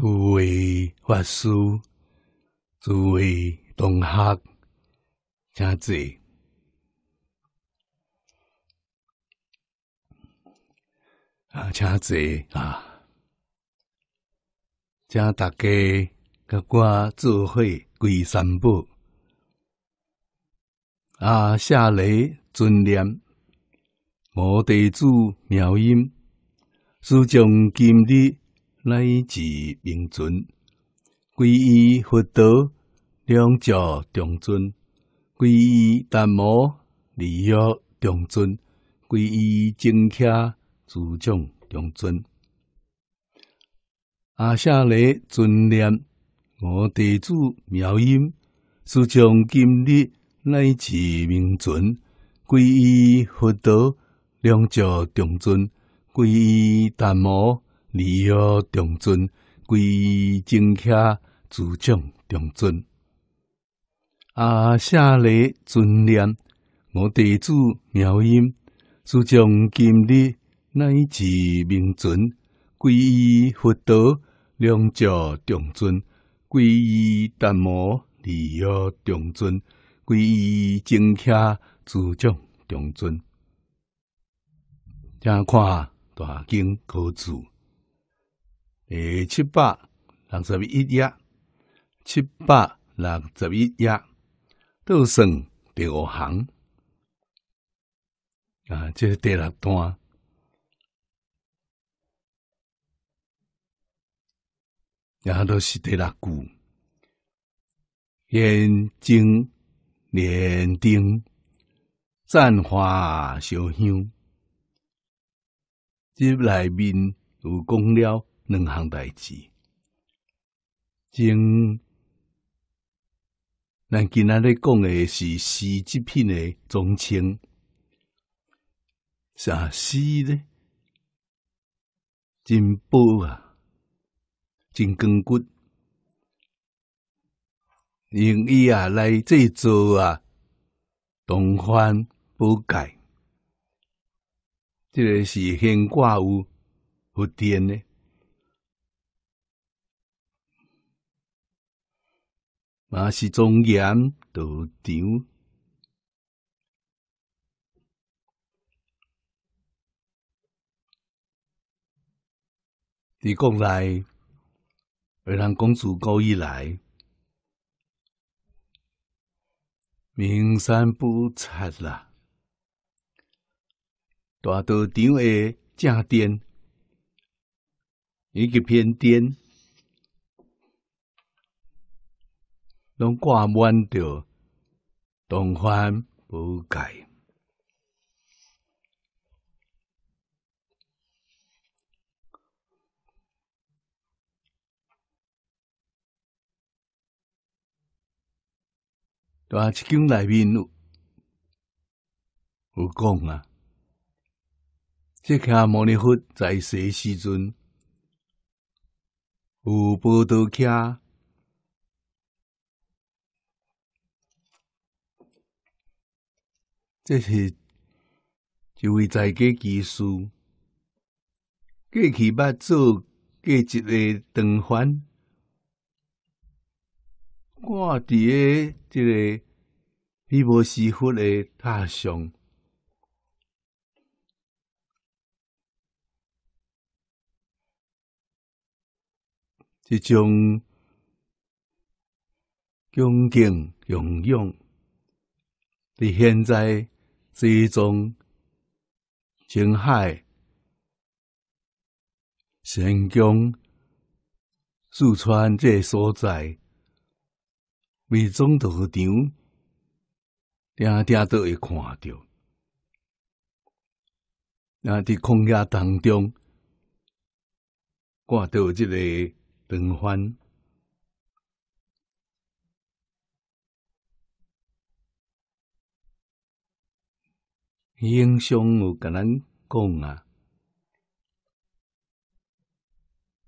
诸位法师，诸位同学，请坐。啊，请坐啊！请大家甲我做会归三宝。啊，谢礼尊念，我地主妙音，师尽今日。乃至明尊，皈依佛陀，两教众尊，皈依大摩，利乐众尊，皈依正教，诸众众尊。阿舍利尊念我地主妙音，自从今日乃至明尊，皈依佛陀，两教众尊，皈依大摩。二月重尊，归依正客，诸将重尊。阿舍利尊念我弟子妙音，诸将今日乃至明尊，归依佛陀，两教重尊，归依达摩，二月重尊，归依正客，诸将重尊。请看大经可注。诶，七百六十一页，七百六十一页，都上第五行啊，这是第六段，然后都是第六句，眼睛、脸、丁、赞花、小香，这来面有讲了。两项代志，今咱今仔日讲诶是事迹片诶总称，啥事呢？真薄啊，真光骨，用伊啊来制作啊，同欢不改，这个是牵挂有不颠诶。嘛是庄严道场，伫国内，而人公主高一来，名山不差啦，大道场的正殿，以及偏殿。拢挂满着东方不改，蹛七间内面有讲啊，即下摩尼佛在世时阵有报道起。这是一位在家期数，过去捌做过一个长环，我伫诶一个皮薄丝滑诶塔上，一种恭敬仰仰、伫现在西藏、青海、新疆、四川这些所在，为总头场，定定都会看到。那伫空压当中，挂到即个轮环。英雄有甲咱讲啊，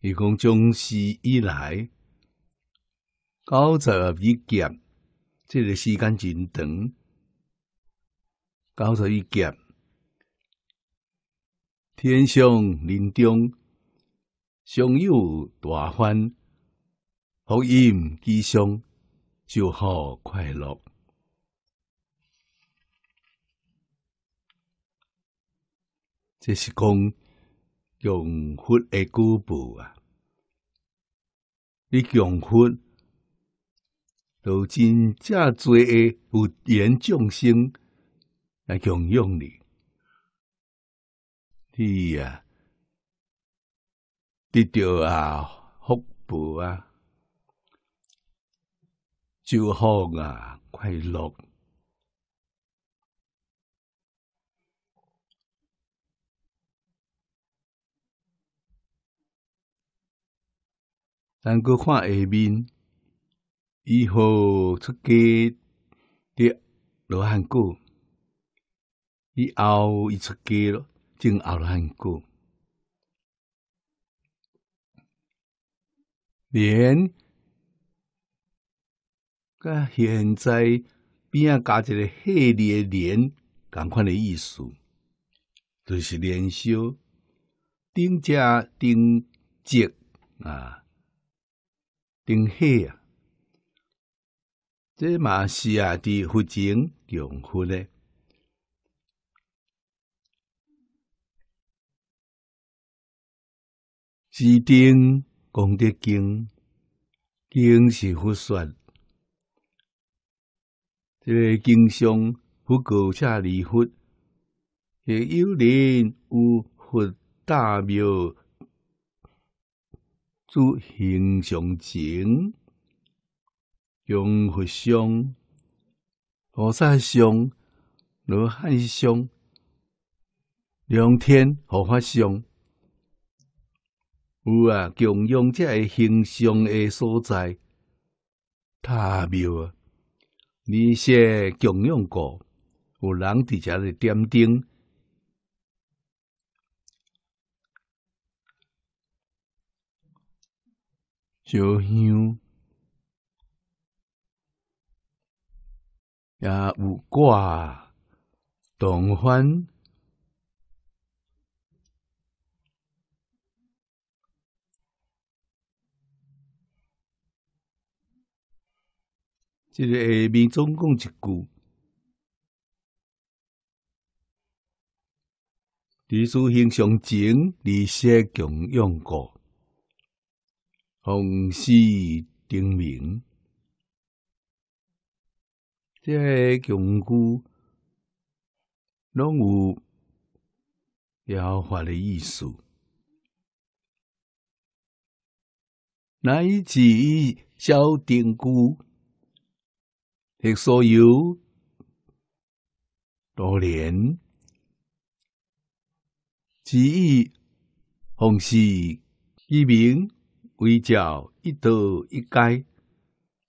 伊讲从始以来，九十一劫，这个时间真长，九十一劫，天上人中，上有大欢，福音吉祥，就好快乐。这是讲用佛的古报啊！你用佛，如今正多的有缘众生来供养你，你呀，得到啊福报啊，就好啊快乐。咱搁看下面，以后出家伫罗汉果，以后伊出了，咯，后罗汉果。连。甲现在边啊加一个系列连，共款诶意思，就是连休、顶价、顶级啊。顶火啊！即嘛是啊，伫佛前供佛诶。智定功德经》经是佛说，即个、经上佛告舍利弗：“有人有佛大庙。”诸行常情，用佛像、菩萨像、罗汉像、梁天护法像，有啊供养这会行像的所在，太妙啊！你先供养过，有人伫遮咧点灯。小香也有挂，同欢。即个下面总共一句，李叔贤上情，李先强用过。红誓叮名，这个穷故拢有标法的意思。那一集小典故，迄所有多年，之意，红誓一名。微照一道一街，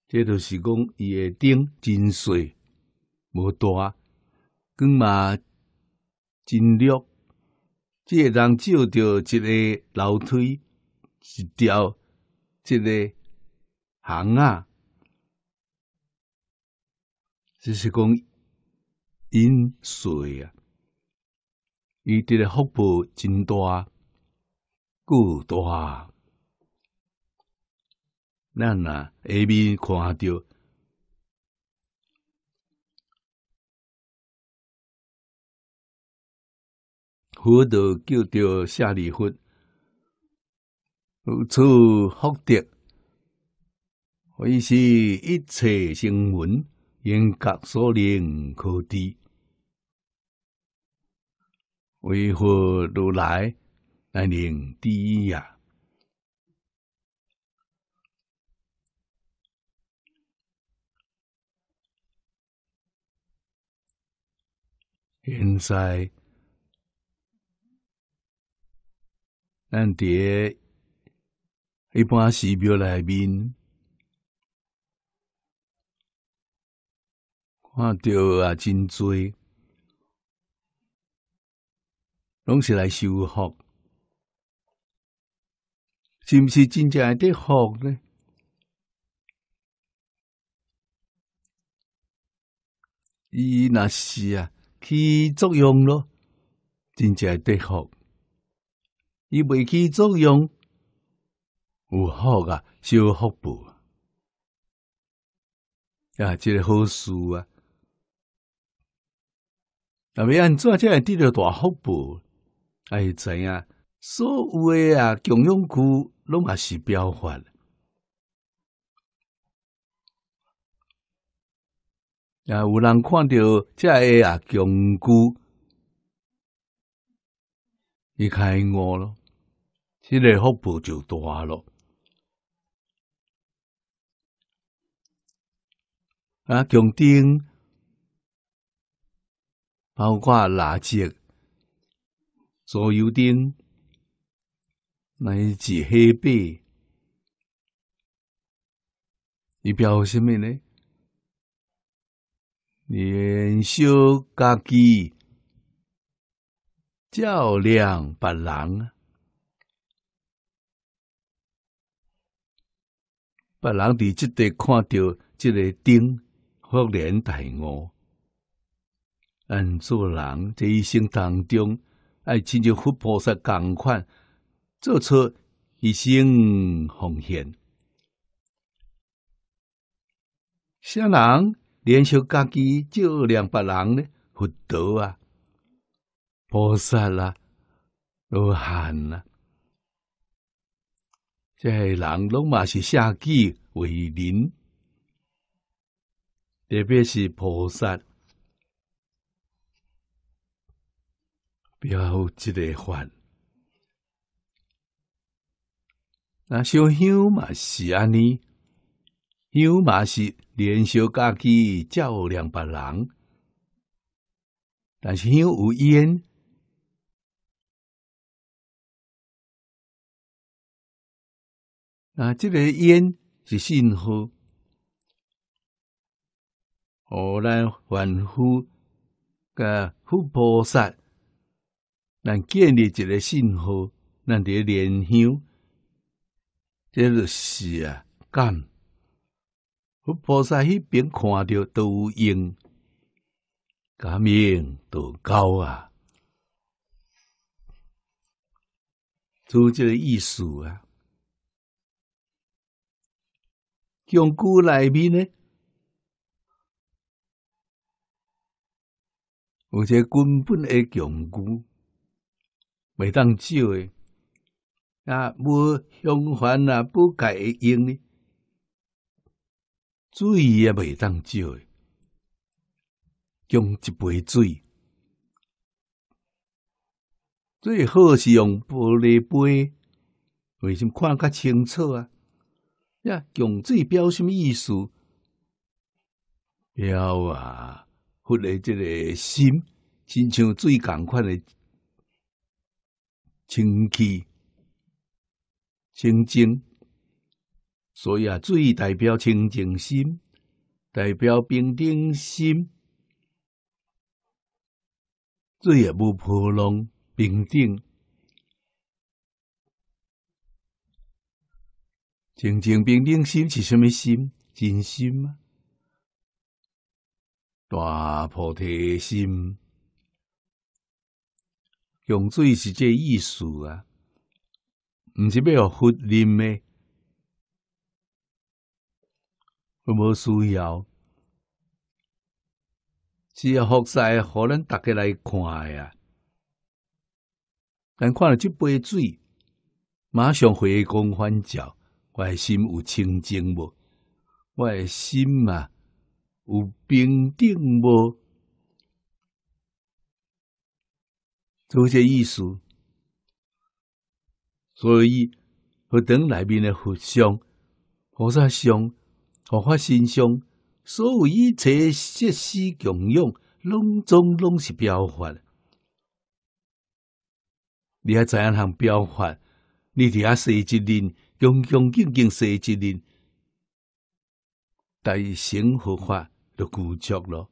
即就是讲伊个顶真细无大，光嘛真弱，即个人照着一个楼梯、一条、一个巷啊，就是讲因水啊，伊这个福报真大，够大。咱啊下面看着佛道叫着舍利弗，如此福德，可以是一切声闻因觉所令可知。为何如来乃令第一呀、现在，咱爹一般寺庙来面，看到啊真多，拢是来修学，是毋是真正的得呢？伊若是啊。起作用咯，真正得福；伊未起作用，有福啊，小福报啊，这个好事啊，那么按做则会得到大福报，哎知影所有诶啊供养故，拢也是标法。啊！有人看到这个啊，强固，一看我了，这个腹部就大了。啊，强丁，包括辣椒、左右丁，乃至黑贝，代表什么呢？练修家己，照亮别人别人在即地看到即个灯，忽然大我。按做人，在一生当中，爱亲像佛菩萨，共款做出一生奉献。啥人？连小家己，照亮别人呢？佛多啊！菩萨啦，罗汉啊，这系人拢嘛是舍己为人，特别是菩萨，表一个法。那小香嘛是安尼，香嘛是。连烧家己照亮别人，但是香有烟。那这个烟是信号，哦，来凡夫跟富菩萨咱建立一个信号，那的连香，这个是啊干。菩萨迄边看着都有用，格命都高啊！就这个意思啊。强固内面呢，而且根本的强固，袂当少的。啊，无相反啊，不改用呢。水也未当诶，用一杯水，最好是用玻璃杯，为什看较清楚啊？呀，用水表什么意思？表啊，或者这个心，亲像水共款诶，清气、清净。所以啊，水代表清净心，代表平等心。水也无波浪，平等。清净平等心是甚么心？真心吗？大菩提心。用水是这意思啊，唔是要佛啉咩？我无需要，只要佛师互咱逐家来看啊。但看了即杯水，马上回光返照，我心有清净无？我诶心嘛有平定无？就即意思。所以，佛堂内面诶佛像、菩萨像。佛法心上所有一切设施共用，拢总拢是标法。你还知影何标法？你伫遐坐一念，恭恭敬敬坐一念，代行佛法就固足了。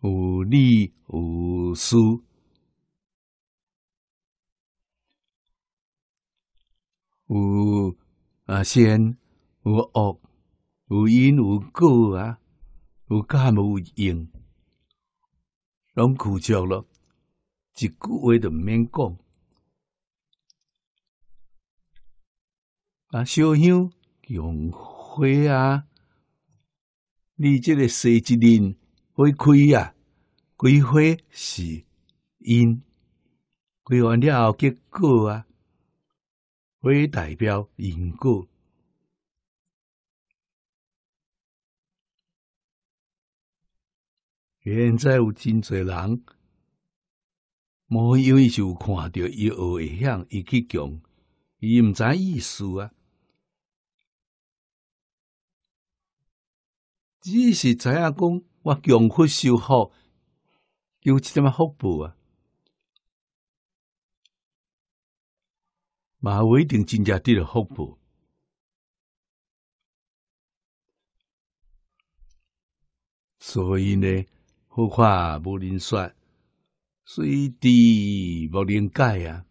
有理有事，有。啊，先有恶，有因有果啊，有干无因，拢苦著了，一句话都免讲。啊，小香，用火啊，你即个四季莲花开啊，开花是因，开完了后结果啊。为代表因果，现在有真侪人，无有意就看到伊学会晓，伊去强，伊毋知意思啊。只是知影讲，我强夫修好，有一点仔福报啊？马一定真正伫了福怖，所以呢，好话无人说，水滴无人盖啊！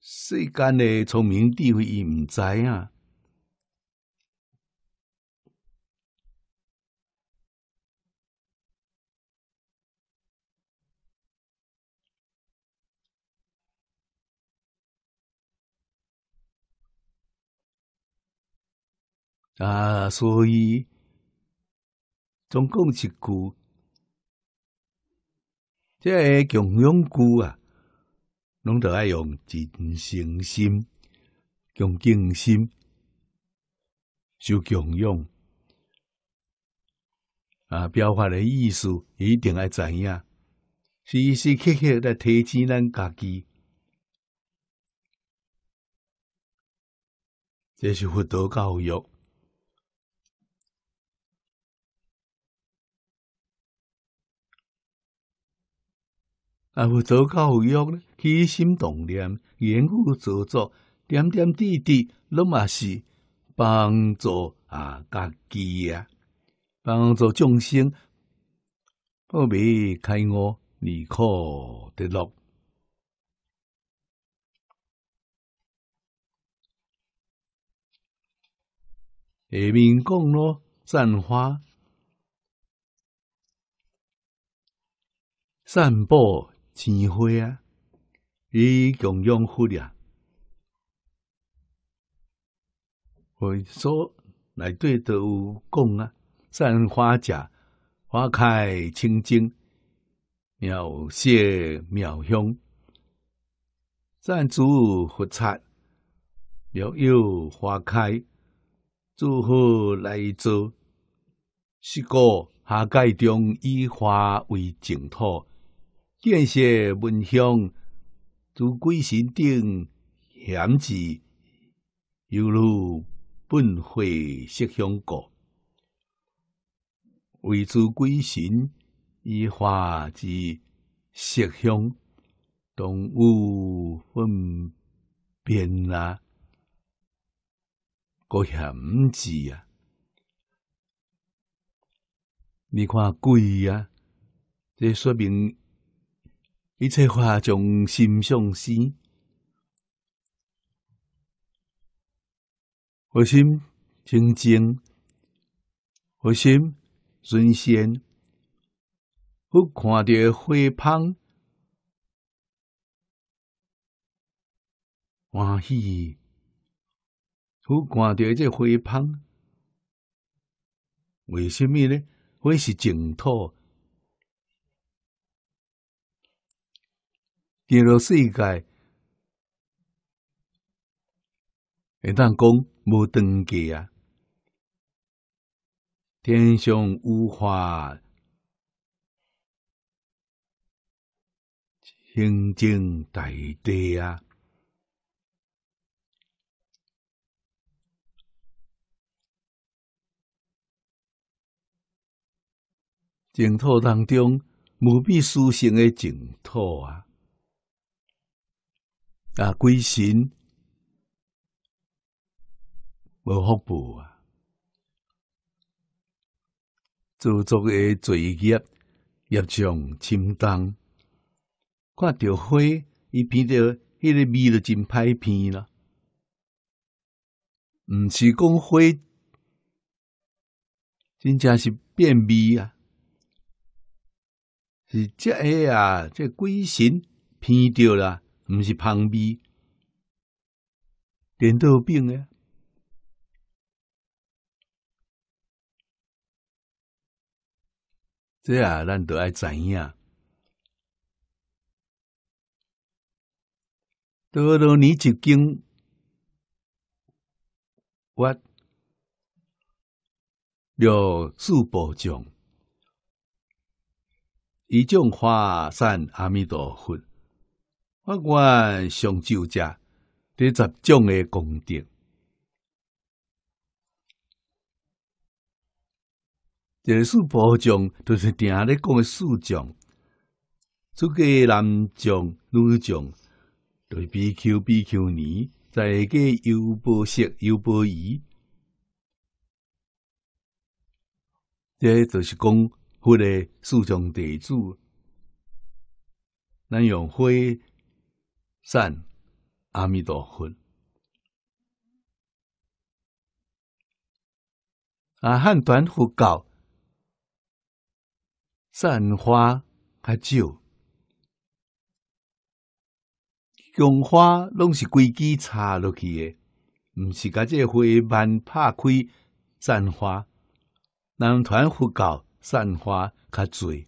世间诶聪明智慧伊毋知啊。啊，所以总共一句，即个供养句啊，拢就要用真诚心、恭敬心去供养。啊，表达的意思一定要知影，时时刻刻在提醒咱家己，这是佛陀教育。啊！做教育呢，起心动念，言语作作，点点滴滴，拢嘛是帮助啊家己啊，帮助众生，不必开悟，离苦得乐。下面讲咯，散花，散布青花啊，伊供养佛呀。佛说，来对都有讲啊，三花甲，花开清净，妙色妙香，赞主佛刹，妙有花开，祝贺来周，是故下界中以花为净土。建设文香，诸鬼神等咸知，犹如本会色相国，唯诸鬼神以化之色相，当无分别啦。各险知啊！你看鬼啊，这说明。一切化从心上起，我心清净，我心尊贤。我看到花香，欢喜。我看到这花香，为什么呢？花是净土。进入世界，会当讲无长记啊！天上无花，清净大地啊！净土当中无比殊胜的净土啊！啊，鬼神无福报啊！做作诶，罪业业障深重，看着花，伊鼻着迄个味就真歹鼻啦。毋是讲花，真正是变味啊！是这个啊，这鬼神鼻着啦。毋是芳味，人都病呀。这啊，咱都爱知影。得到你一经，我六四宝种，一种化散阿弥陀佛。不上旧家，第十种诶功德，第四宝将就是定咧讲诶四将，即个男将、女将，是比丘、比丘尼，再个优婆色、优婆夷，这就是讲佛个四种弟子，咱用佛。散阿弥陀佛，阿汉团佛告，散花较少，用花拢是规矩插落去的，毋是甲这花瓣拍开散花。南团佛告，散花较醉。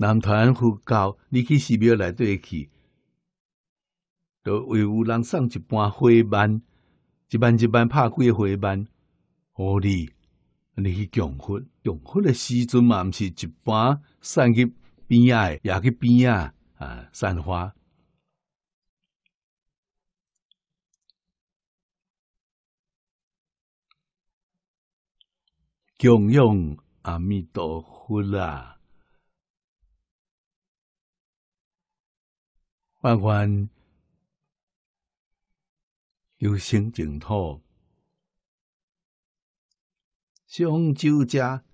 南台佛教，你去寺庙里底去，都会有人送一盘花瓣，一瓣一瓣拍归的花瓣，互里，你去供佛，供佛的时阵嘛，毋是一般散去边仔诶，也去边诶，啊，散花。供养阿弥陀佛啦。不管有生净土、上酒家，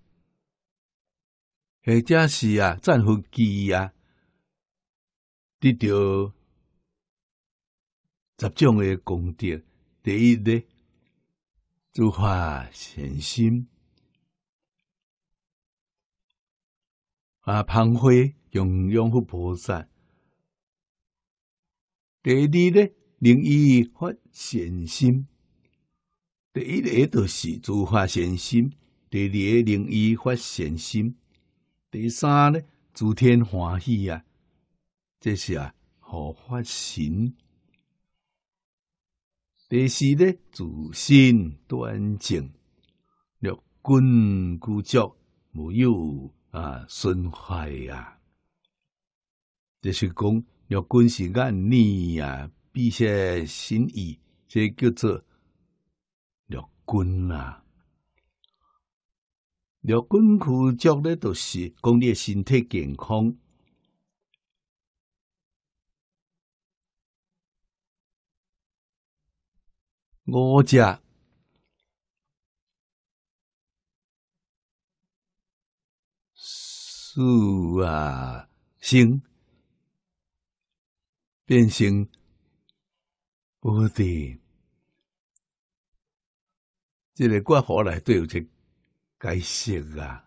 或者是啊战俘记啊，得到十种的功德第一呢，就发善心啊，捧辉永拥护菩萨。第二咧，令伊发善心；第一个就是自发善心；第二，个令伊发善心；第三咧，诸天欢喜啊！这是啊，好发心。第四咧，自心端正，六根固着，没有啊损坏啊。这是讲。六军是眼力啊，必须心意，这叫做六军啊。六军苦作咧，都是讲你身体健康。五只，四啊星。变成菩提，这个我何来对有这解释啊？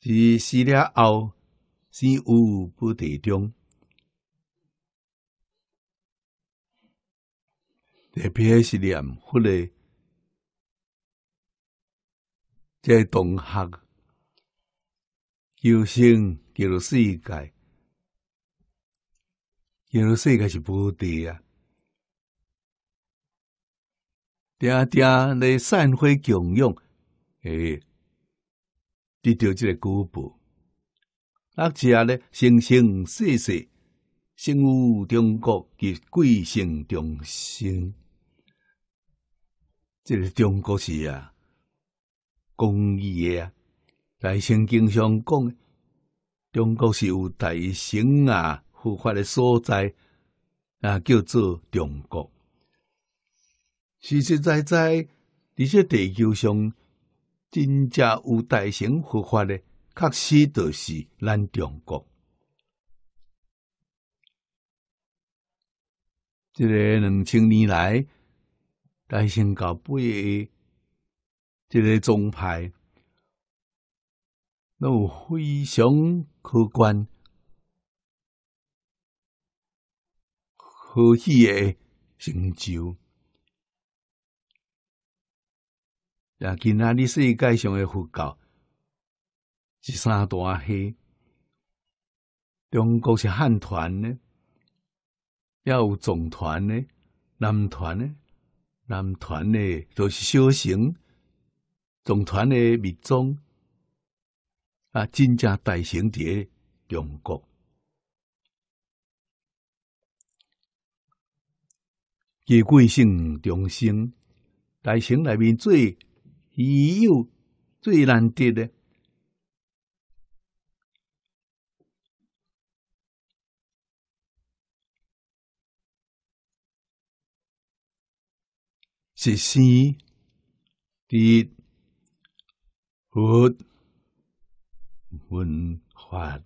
是死了后，死无菩提中，特别是念佛的，这同学求生极乐世界。因为世是无敌啊。定定咧散花共养，诶、欸，得到即个果报。啊，遮咧生生世世，生有中国及贵姓众生。即、这个中国是啊，公益诶啊，来生经上讲，中国是有大神啊。佛法的所在啊，叫做中国。实实在在，伫这地球上，真正有大型佛法的，确实就是咱中国。这个两千年来，大乘教不一，这个宗派，那有非常可观。何去诶成就？那今仔日世界上诶佛教是三大系，中国是汉传呢，抑有藏传呢，南传呢，南传呢都是小型，藏传诶密宗，啊，真正大型伫中国。结贵姓重生，大城内面最稀有、最难得的，是生地、佛文化，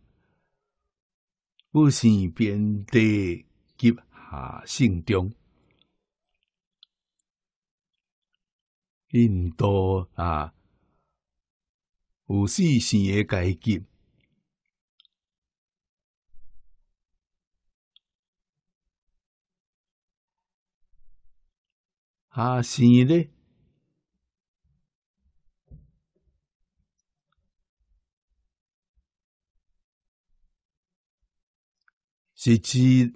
不生变得及下兴中。印度啊，有史先嘅改进，啊，先呢，是只。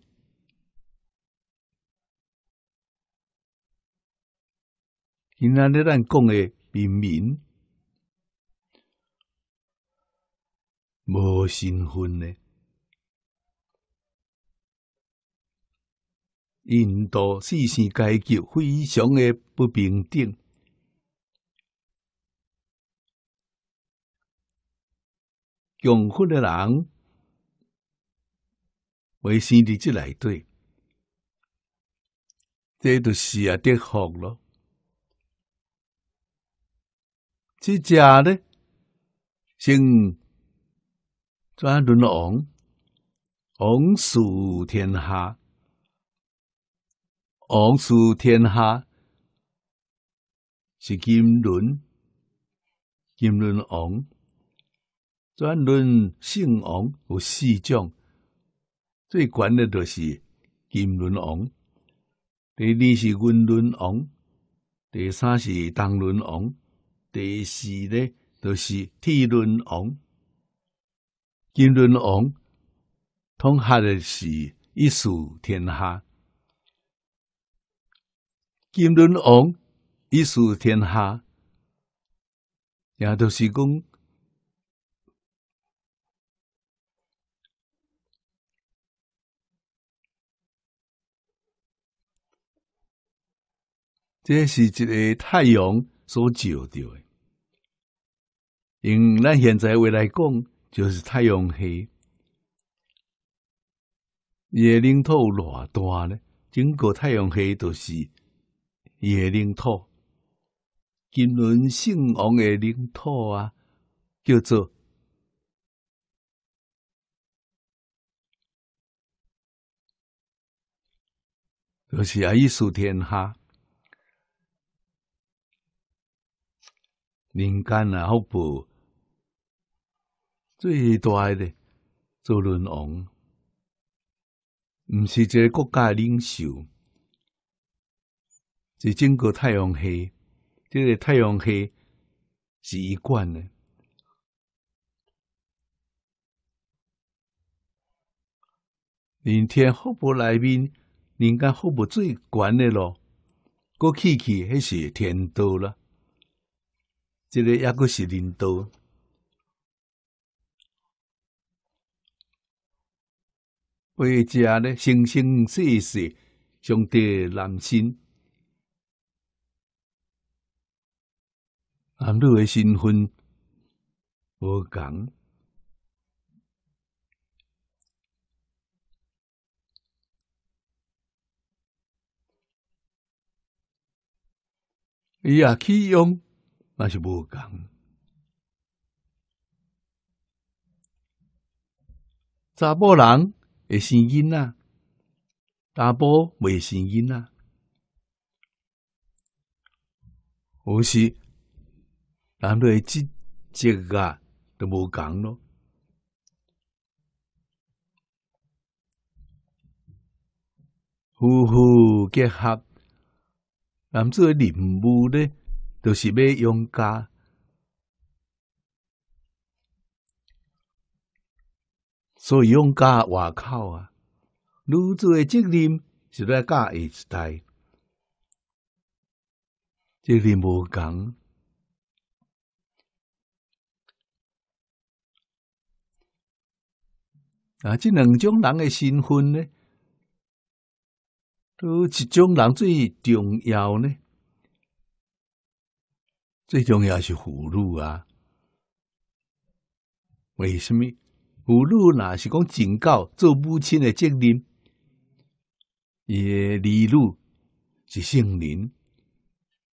今安，你咱讲诶平民无身份诶。印度四线阶级非常诶不平等，穷苦诶人未生伫即里底，这著是啊点福咯。是假的。姓转轮王，王属天下，王属天下是金轮，金轮王转轮姓王有四种，最管的就是金轮王。第二是温轮王，第三是当轮王。第四是就是铁轮王、金轮王统辖的是一术天下。金轮王一术天下，然后就是讲，这是一个太阳所照的。用咱现在话来讲，就是太阳系。伊诶领土偌大呢？整个太阳系都是伊诶领土。金轮圣王诶领土啊，叫做就是一统天下。人间啊，好不？最大的周伦王，毋是一个国家领袖，是整个太阳系，这个太阳系是一贯的。明天福布来宾，应间福布最悬的咯，国起去迄是天道啦，这个抑个是人道。为者咧，生生世世相得难心。男女诶身份无共，伊啊起用那是无共。查某人。会生因仔，查甫未生因仔。有时男女职责啊，都无讲咯。夫妇结合，男女的任务呢，就是要养家。所以用家外口啊，女子诶责任是教下一代，责任无共，啊，即两种人诶身份呢，哪一种人最重要呢？最重要是妇女啊，为什么？妇女若是讲警告，做母亲的责任。伊的儿女是圣人，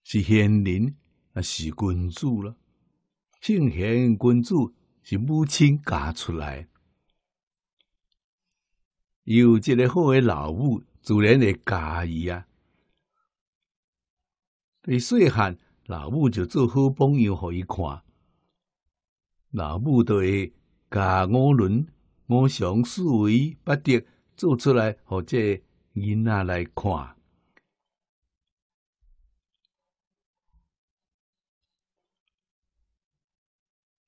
是贤人，啊是君子了。圣贤君子是母亲教出来，有一个好的老母，自然会教伊啊。对细汉，老母就做好榜样，互伊看。老母对。甲五轮，五常思维八得做出来，互这囡仔来看，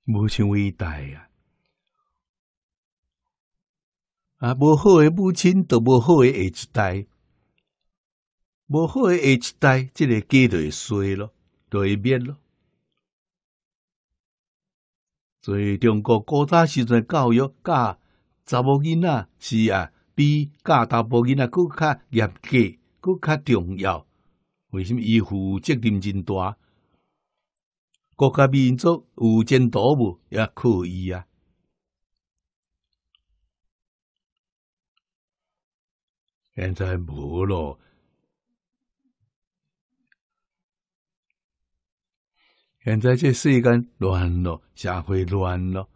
母亲伟大啊！啊，无好诶，母亲著无好诶下一代，无好诶下一代，这个家会衰咯，就会变咯。所以，中国古代时阵教育教查甫囡仔，是啊，比教查甫囡仔佫较严格，佫较重要。为什么？伊负责任真大，国家民族有前途无？也靠伊啊！现在无咯。现在这世间乱了，社会乱了，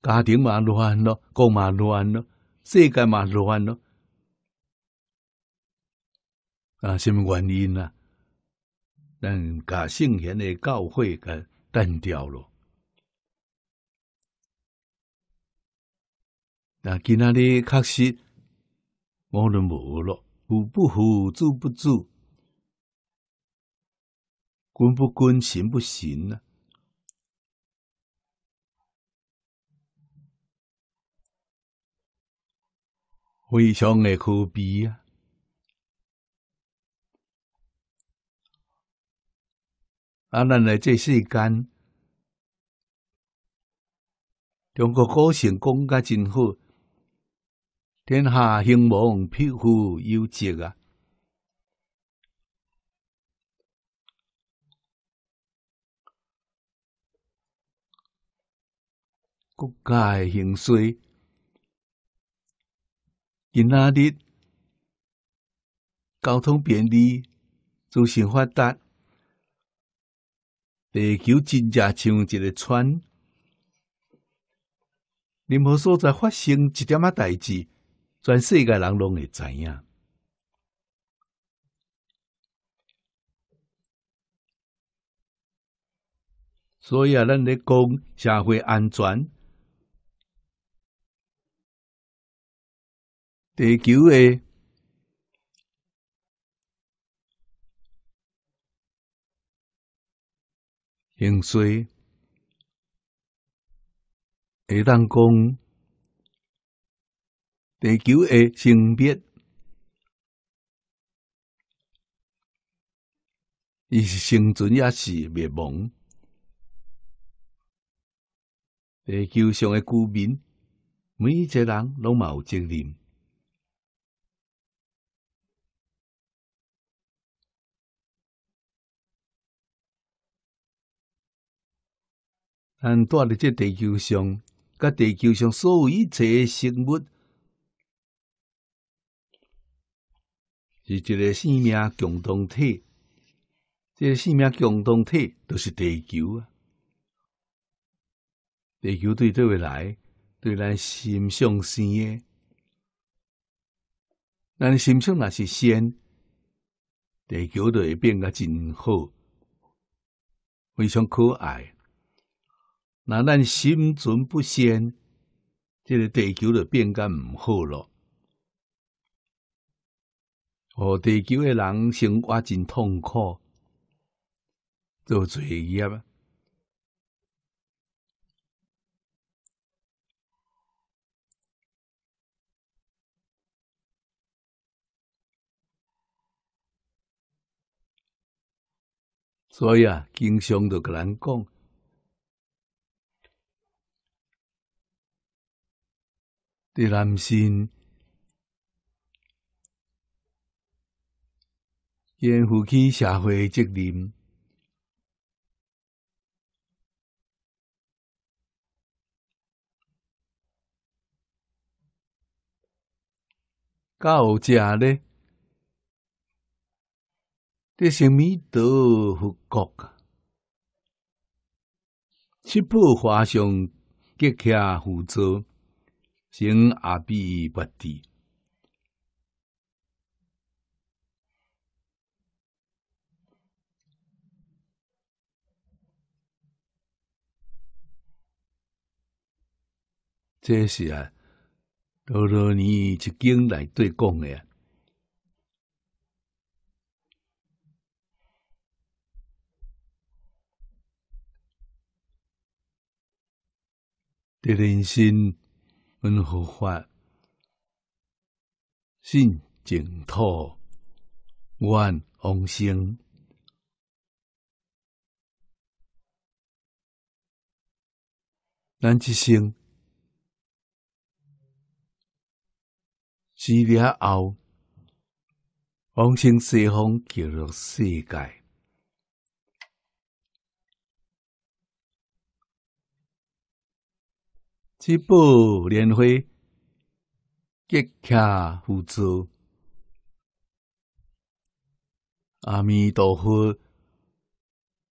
家庭嘛乱了，国嘛乱了，世界嘛乱了。啊，什么原因啊？那甲圣贤的教诲甲单掉了。那今仔的确实，我都无了，合不合，住不住。滚不滚，行不行呢？非常的可悲啊！啊，咱来这世间，中国古城讲得真好：“天下兴亡，匹夫有责”啊。国家诶兴衰，今仔日交通便利，资讯发达，地球真正像一个圈，任何所在发生一点仔代志，全世界人拢会知影。所以啊，咱咧讲社会安全。地球的兴衰，会当讲地球的性别，伊是生存，也是灭亡。地球上的居民，每一个人拢嘛有责任。但住伫这地球上，甲地球上所有一切诶生物，是一个生命共同体。这个生命共同体著是地球啊！地球对对位来，对咱心上善诶，咱心向若是先，地球就会变甲真好，非常可爱。那咱心存不善，这个地球就变甲毋好咯，互地球诶人生活真痛苦，做罪业。所以啊，经常都甲咱讲。伫男性肩负起社会责任，教者咧。这是美德和国七步华雄，结下湖州。行阿比不低，这是啊，多罗尼一经来对讲的呀，的人生闻佛法，信净土，愿往生。咱一生死了后，往生西方极乐世界。七宝莲花，结下福泽，阿弥陀佛，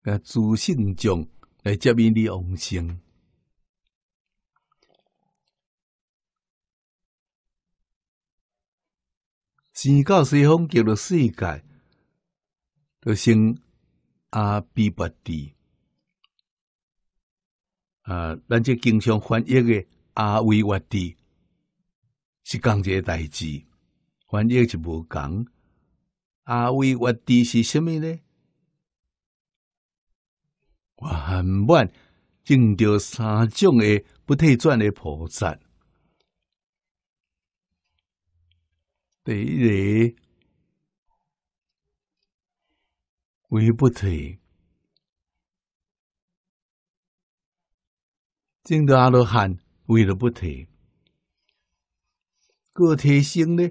甲诸圣众来接引你往生。三教西方极乐世界，都成阿毗跋提。啊！咱这经常翻译的阿维瓦蒂是一个代志，翻译是无共。阿维瓦蒂是什么呢？我很满证到三种的不退转的菩萨，一嘞，为不退。证得阿罗汉，为了不提，个提性呢，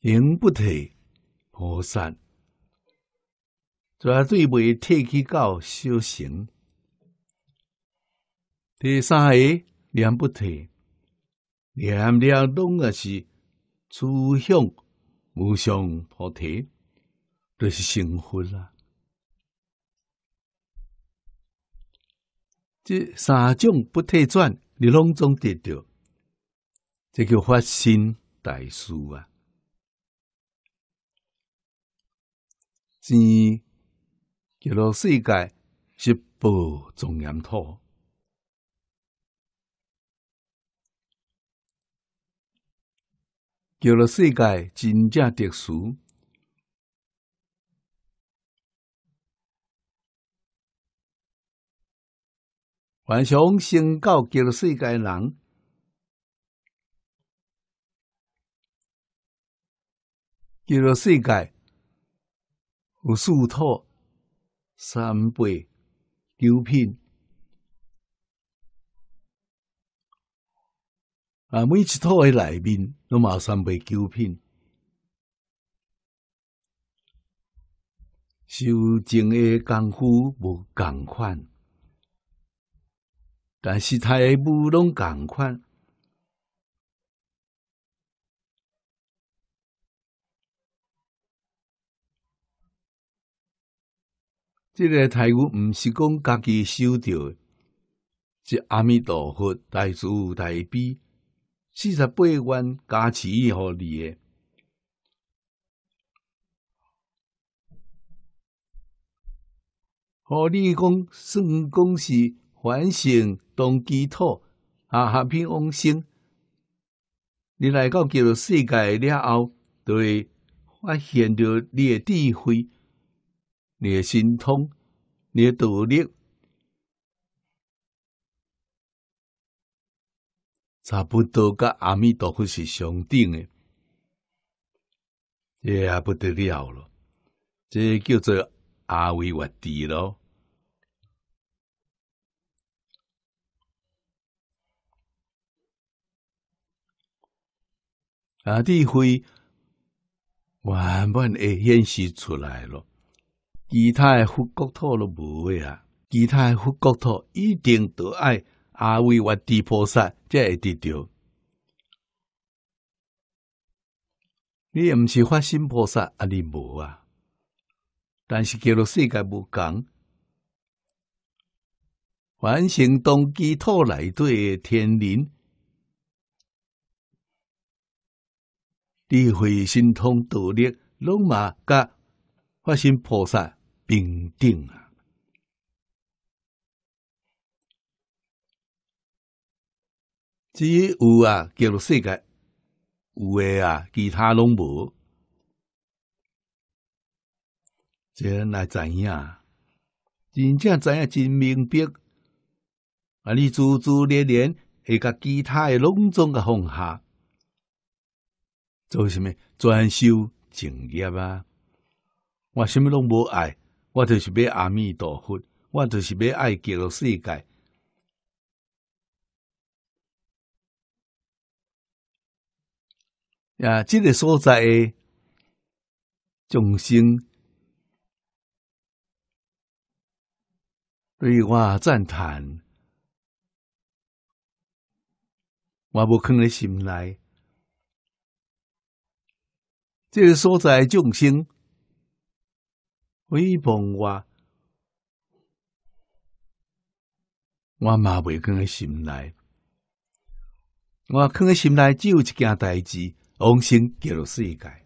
仍不提菩萨；绝对未提起到修行。第三个念不提，念念拢个是趋向无上菩提，就是成佛了。这三种不退转，你拢总得着，这叫发心大殊啊！是，叫了世界是不重染土，叫了世界真正特殊。幻想升到极乐世界，人极乐世界有四套三倍九品，啊，每一套的内面都嘛三倍九品，修证的功夫无同款。但是他太古拢同款，这个太古唔是讲家己修得，是阿弥陀佛大慈大悲四十八愿加持和你嘅，和你讲，圣光是反省。当基础啊，和平往生，你来到这个世界了后，对，发现到你的智慧、你的神通、你的道力，差不多跟阿弥陀佛是相等的，这不得了了，这叫做阿维越低喽。啊，智慧完本会显示出来了？其他诶佛国土都无诶啊！其他诶佛国土一定得爱阿弥瓦地菩萨才会得着。你毋是发心菩萨，啊，你无啊？但是叫做世界无共。凡成当基土内底诶天人。智慧心通道力，拢嘛甲发心菩萨平等啊！只有啊，叫做世界有诶啊，其他拢无。这来知影，真正知影真明白？啊，你祖祖连连，会甲其他诶拢重甲放下。做什么专修静业啊？我什么拢无爱，我就是要阿弥陀佛，我就是要爱极乐世界。呀，这个所在众生对我赞叹，我不空咧心内。这个所在众生诽谤我，我嘛袂放喺心内，我放喺心内只有一件代志，往生极乐世界。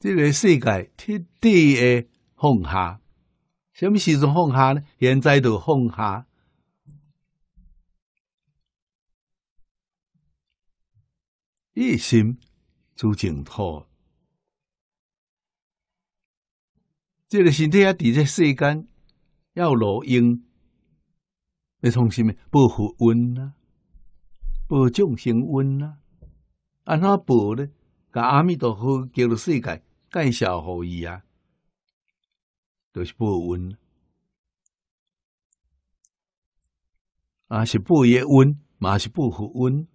这个世界彻底的放下，什么时阵放下呢？现在就放下。一心做净土，这个身体啊，伫这世间要劳用，你从什么报福温啊，报众生啊？安怎报呢？甲阿弥陀佛叫做世界介绍互伊啊？就是报温，阿是报业温，嘛是报福温。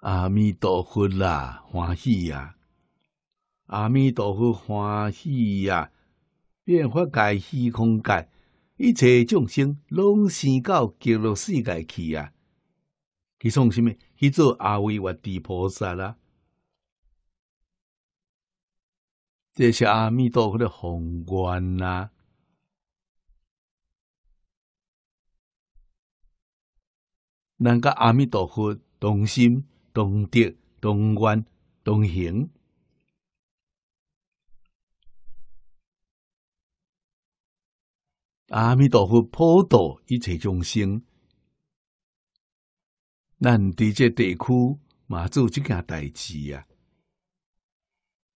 阿弥陀佛啦，欢喜呀！阿弥陀佛欢喜呀！变化界、虚空界，一切众生拢生到极乐世界去啊。去创什么？去做阿弥陀佛菩萨啦！这是阿弥陀佛的宏愿呐！那甲阿弥陀佛动心。东德、东关、东行，阿弥陀佛，普度一切众生。咱伫这地区，嘛做即件代志啊，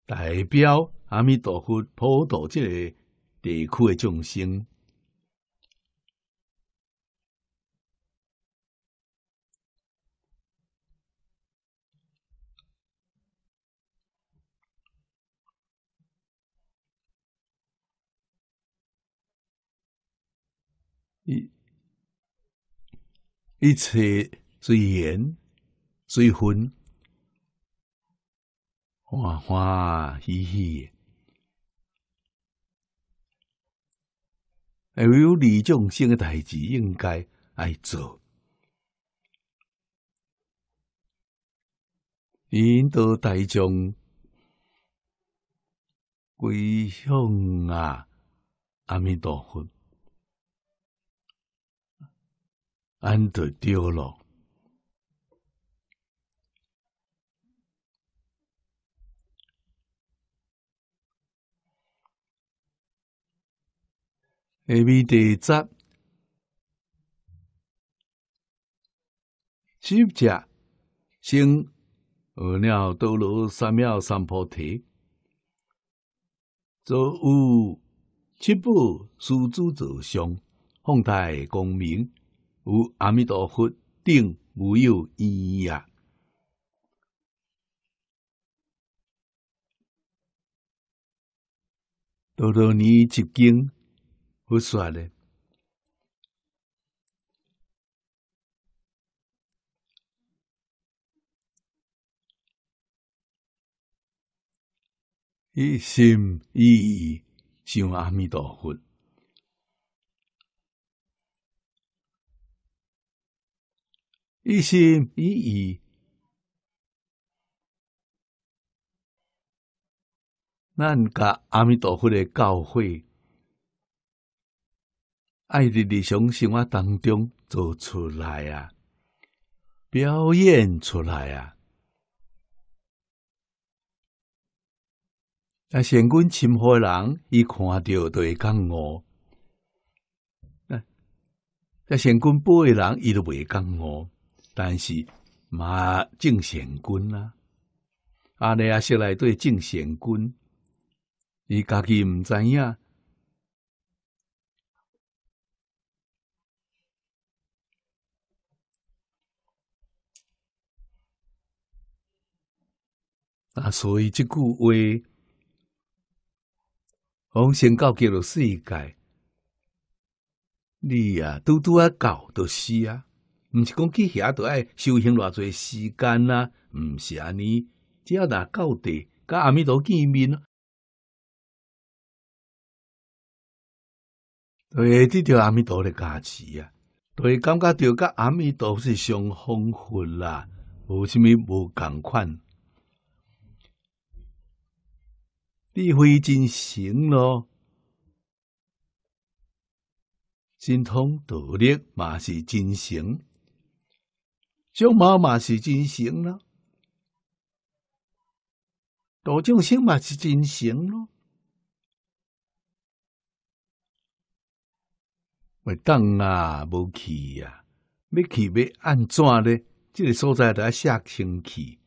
代表阿弥陀佛普度即个地区诶众生。一一切随缘，随分，欢欢喜喜。还有利众性的代志，应该爱做。引导大众归向啊，阿弥陀佛。安得丢了。下面第十，十者，生二鸟都罗三藐三菩提，则无七部宿住者相，放大光明。无阿弥陀佛，定无有异呀！多多你几经，我说嘞，一心一意想阿弥陀佛。一心一意，咱甲阿弥陀佛的教诲，爱在日常生活当中做出来啊，表演出来啊。啊，善根深厚的人，伊看到都会跟我；啊，啊，善根薄的人，伊都未会跟我。但是嘛，正贤君啊安尼啊心来对正贤君伊家己毋知影啊所以即句话往前告诫着世界你啊拄拄啊到著是啊毋是讲去遐都爱修行偌侪时间啊，毋是安尼，只要若到地，甲阿弥陀见面，对，即条阿弥陀的加持啊，对，感觉着甲阿弥陀是相丰富啦，无虾米无共款，智慧真行咯，真通道力嘛是真行。舅妈嘛是真行咯都就行嘛是真行咯袂当啊无去啊要去欲按怎咧即个所在著爱写清气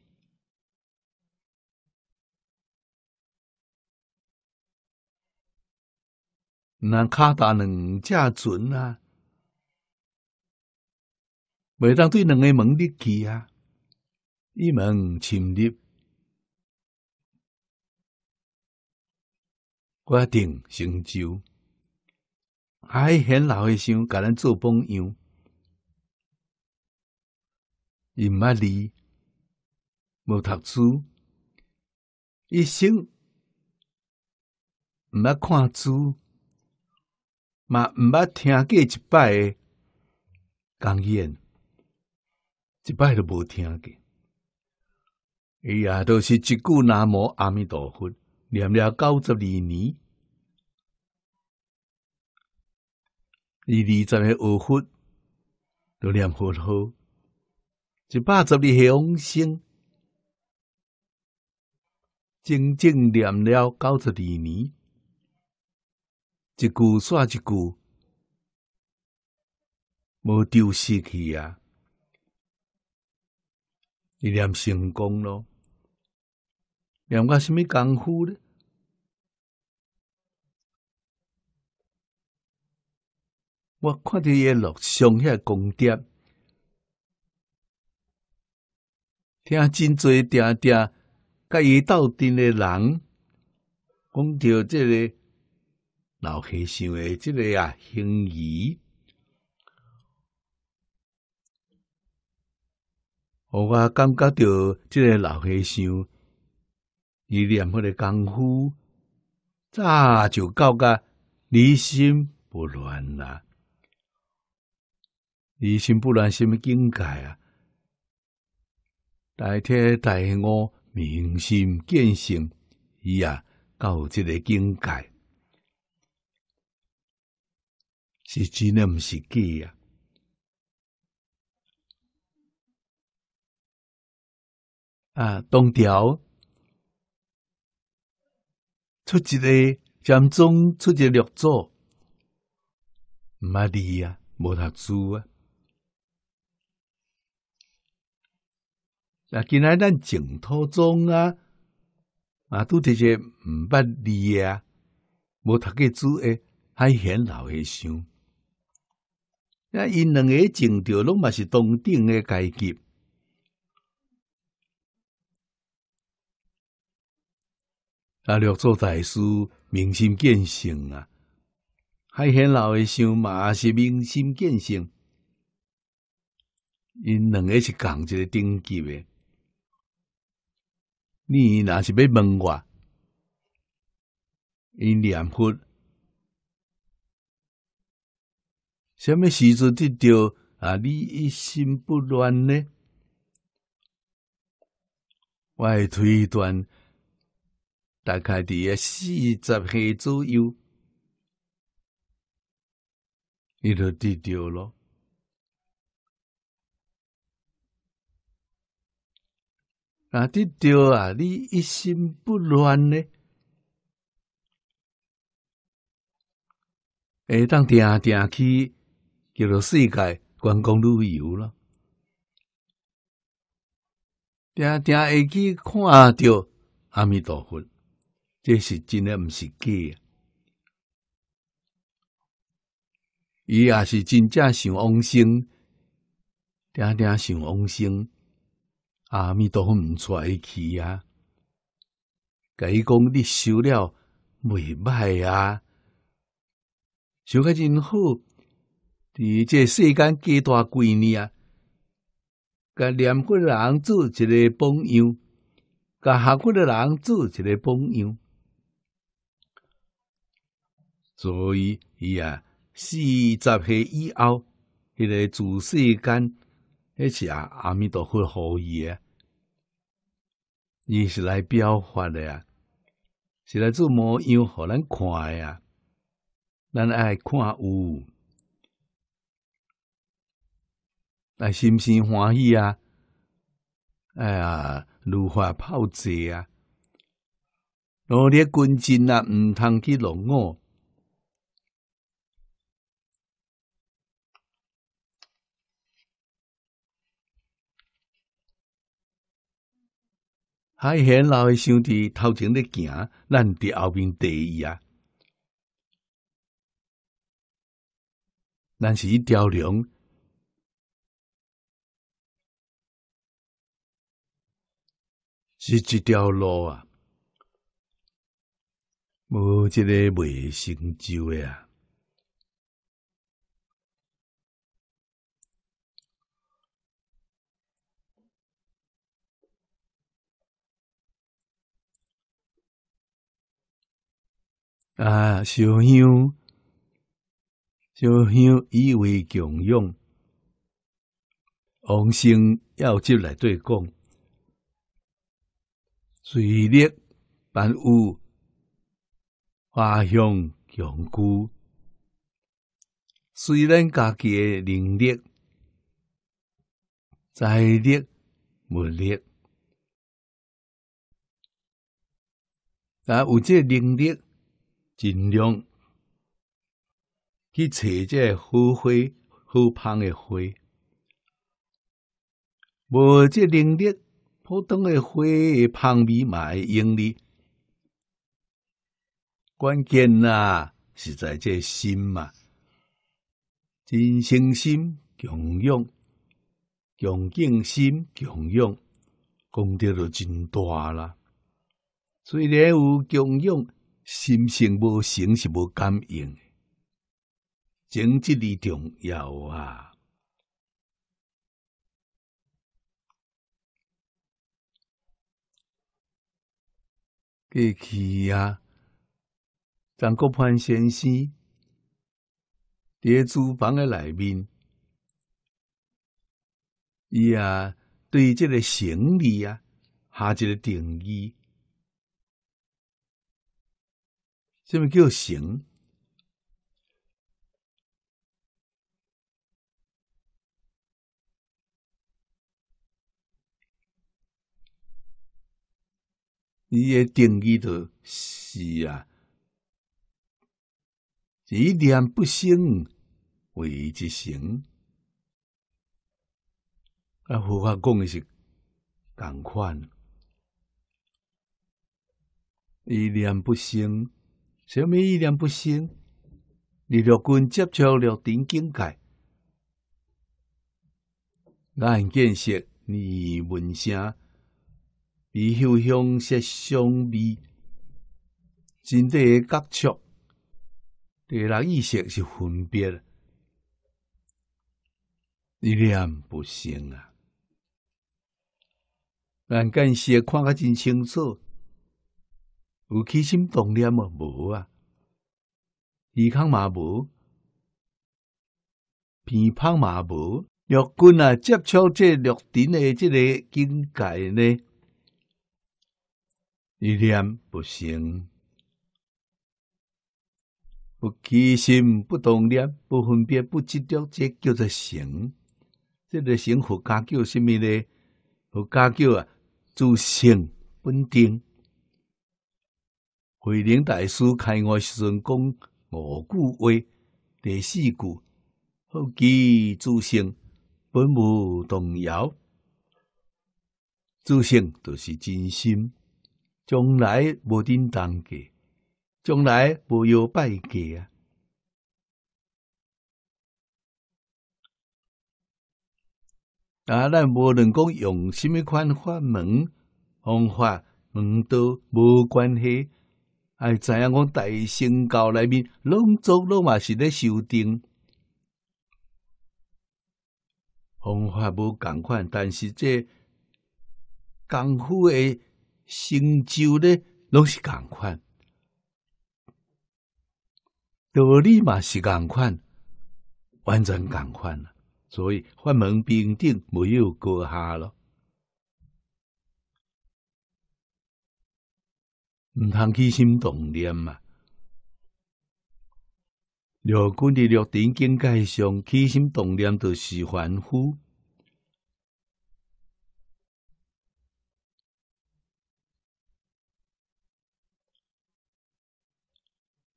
人骹踏两只船啊袂当对两个门入去啊！伊门深入，我定成就，还显老的想甲咱做榜样，伊毋捌字，无读书，一生毋捌看书，嘛毋捌听过一摆诶讲演。一摆都无听过。伊呀，都是一句南无阿弥陀佛念了九十二年，二二十的恶佛都念佛好，一八十二响声，整整念了九十二年，一句算一句，无丢失去啊！你念成功咯，念个什么功夫呢？我看着一路上下宫殿，听真侪定定甲伊斗阵诶人，讲着这个老和尚诶，即个啊，行仪。我感觉着这个老和尚，伊念佛的功夫，早就到个离心不乱啦。离心不乱什么境界啊？大替大悟，明心见性，伊啊到这个境界，是真的，唔是假啊。啊，东调出一个简中出一个六祖，毋捌字啊，无读书啊。那今仔咱净土中啊，啊拄这些毋捌字啊，无读过书诶，还显老诶，像那因两个净土拢嘛是当顶诶阶级。啊，六祖大师明心见性啊，海贤老和尚嘛是明心见性，因两个是共一个等级的。你那是要问我，因念佛，什么时阵得着啊？你一心不乱呢？我推断。大概伫咧四十岁左右，你都得着咯。哪得着啊？你一心不乱呢？下当定定去叫做世界观光旅游咯，定定会去看着阿弥陀佛。这是真的，毋是假。伊也是真正想往生，定定想往生。阿弥陀佛，唔出去啊！甲伊讲，你修了，未歹啊？修甲真好，伫这世间几大几年啊？甲念佛的人做一个榜样，甲学佛的人做一个榜样。所以，伊啊四十岁以后，迄个做世间，是啊，阿弥陀佛好伊啊，伊是来表法的啊，是来做模样，互咱看啊，咱爱看有，来心生欢喜啊！哎呀，如花泡茶啊，努力奋进啊，毋通去落饿。海贤老的兄弟头前咧行，咱伫后面第伊啊。咱是一条龙，是一条路啊，无一个未成就诶啊。啊！小香，小香以为强用，王生要进来对讲，水力、万物，花香、强固。虽然家己诶能力财力物力，啊，有这能力。尽量去找这好花、好芳的花，无这能力，普通的花味嘛会用利。关键呐是在这心嘛，真诚心强用，恭敬心强用，功德就真大啦。虽然有强用。心性无成是无感应，整这的重要啊！过去啊，张国藩先生伫咧书房诶内面，伊啊对即个成理啊下一个定义。什么叫行？伊诶定义就是啊，一念不生为一行。啊，佛法讲的是同款，一念不生。什么意念不生？你六根接触了顶境界，眼见识耳闻声、鼻嗅香、色香味，真地个觉触，第二人意识是分别了，意念不生啊！眼见识看个真清楚。有起心动念么？无啊！耳腔嘛无，鼻胖嘛无。若棍啊接触这六顶的这个境界呢，一念不行，不起心不动念，不分别，不执着，这叫做行。这个行佛家叫什么呢？佛家叫啊自性本定。慧能大师开悟时阵讲五句话，第四句：“好基自性本无动摇，自性就是真心，将来无定当过，将来无有败过啊！”啊，咱无论讲用什么款法门方法，门都无关系。哎，知影讲大兴教内面，拢做拢嘛是咧修定，方法无共款，但是这功夫诶成就咧拢是共款，道理嘛是共款，完全共款所以法门平等，没有高下咯。毋通起心动念啊。六管的六点境界上，起心动念都是凡夫。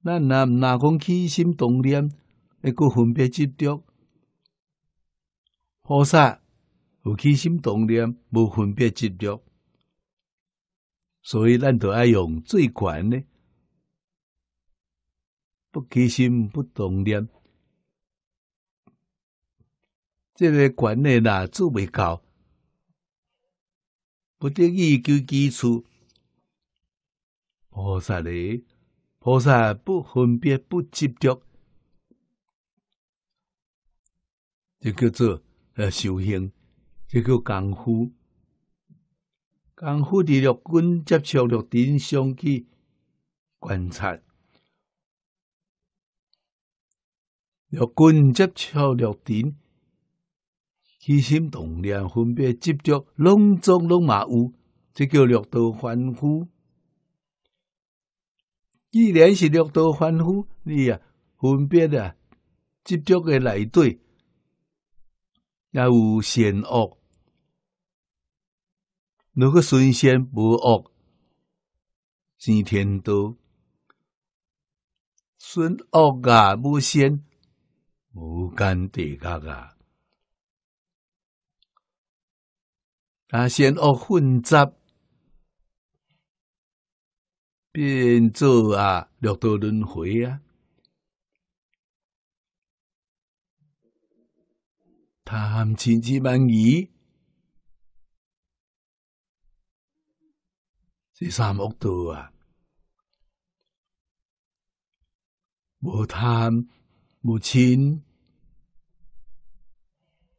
咱毋若讲起心动念，会佫分别执着？菩萨有起心动念，无分别执着。所以咱就爱用最权呢，不起心不动念，这个权呢也做未到，不得已求基础。菩萨呢，菩萨不分别不执着，这叫叫呃修行，这叫功夫。刚复的六根接触六点，相机观察。六根接触六点，其心动念分别执着拢妆拢嘛有，这叫六道凡夫。既然是六道凡夫，你啊，分别啊，执着的内底，也有善恶。如果顺仙无恶是天道，顺恶啊无善无间地狱啊，那善恶混杂，变作啊六道轮回啊，谈钱之问矣。这三恶道啊，无贪、无嗔、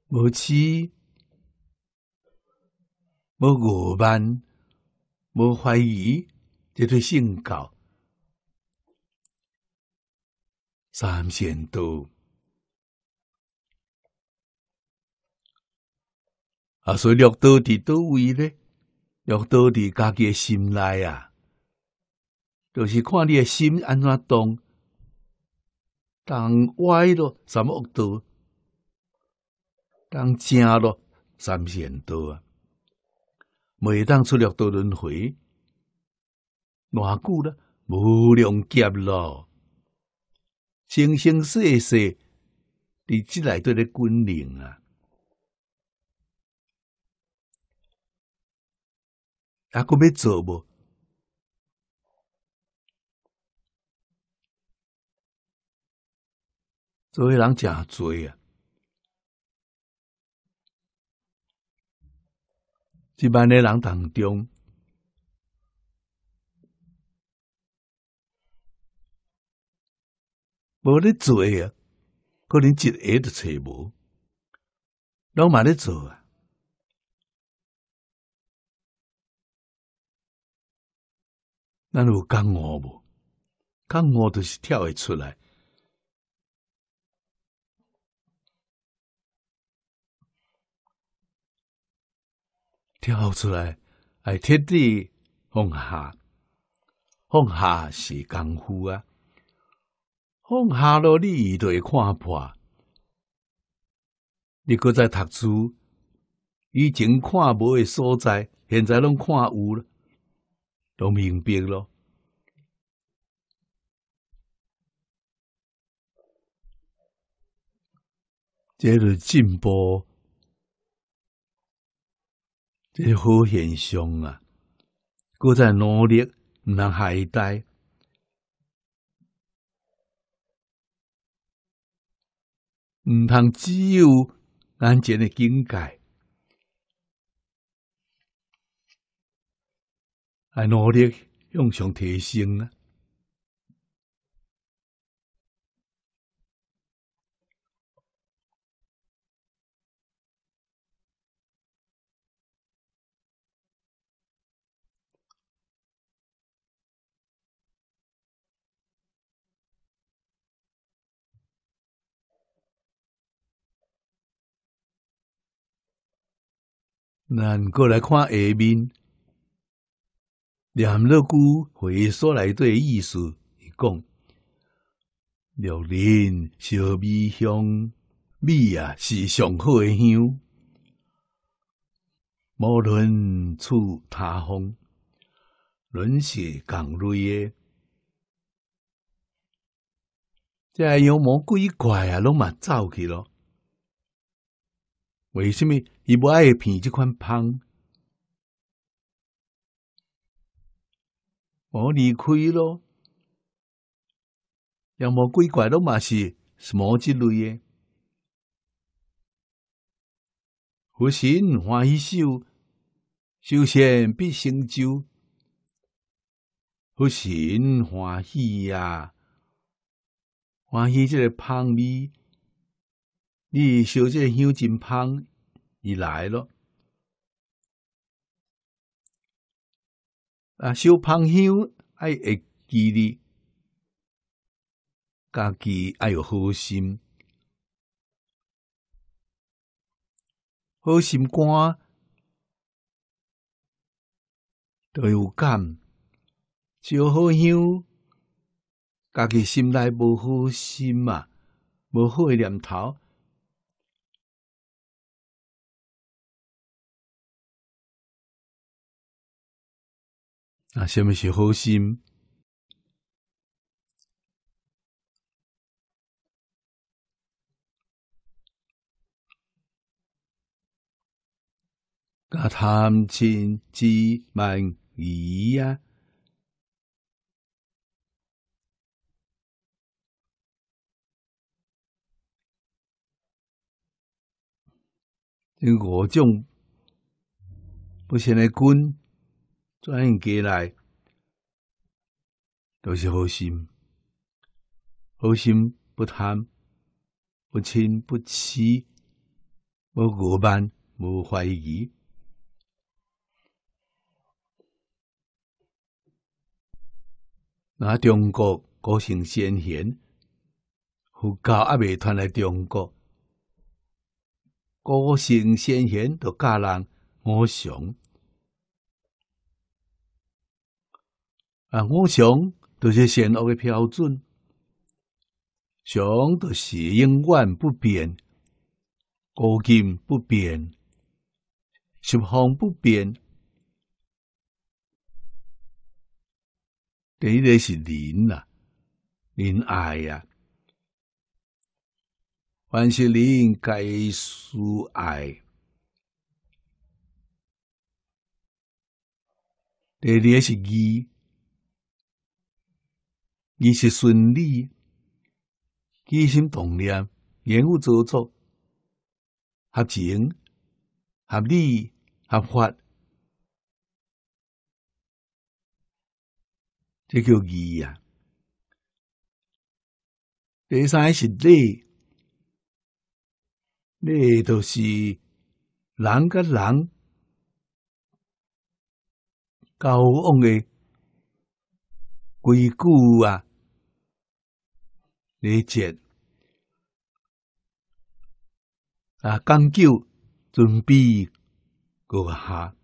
无痴、无恶办、无怀疑，这对信教三善道啊，所以六道伫多位呢。六道伫家己心内啊，就是看你的心安怎动，当歪了么恶道，当正了三善道啊，每当出了六道轮回，偌久了无量劫了，生生世世，伫即内底咧，滚念啊。还佫要做无？做诶人真侪啊！一万的人当中，无咧做啊，可能一耳就找无，拢嘛咧做啊？那有功夫无？功夫就是跳会出来，跳出来，爱贴地放下，放下是功夫啊！放下了，你就会看破，你搁在读书，以前看无诶所在，现在拢看有了。都明白咯，这是进步，这是好现象啊！搁在努力，毋通海带，毋通只有眼前的境界。还努力向上提升啊！咱过来看下面。念老古回所来对意思，伊讲：绿林小米香，米啊是上好诶香。无论处他方，论是共内，诶，即有蘑菇一块啊，拢嘛走去咯。为什么伊无爱品即款汤？我离开咯，妖魔鬼怪都嘛是什么之类嘅。福神欢喜寿，寿仙必成就。福神欢喜呀，欢喜这个胖米，你烧这个香真香，你来了。啊，小朋友爱会记励，家己爱有好心，好心肝都有感，小好友，家己心内无好心嘛，无好诶念头。那什么是好心？噶谈钱志明而已这我不先来管。转让过来都是好心，好心不贪，不嗔不痴，无恶慢，无怀疑。那中国古圣先贤，佛教阿弥陀来中国，古圣先贤都教人无想。啊，我想都是善恶的标准，想都是永远不变，古今不变，十方不变。第一个是仁啊，仁爱啊，凡是仁，皆属爱。第二个是义。二是顺利，齐心同力，言语做作，合情、合理、合法，这叫义啊。第三是礼，礼就是人跟人交往的规矩啊。你这啊，讲究准备过下，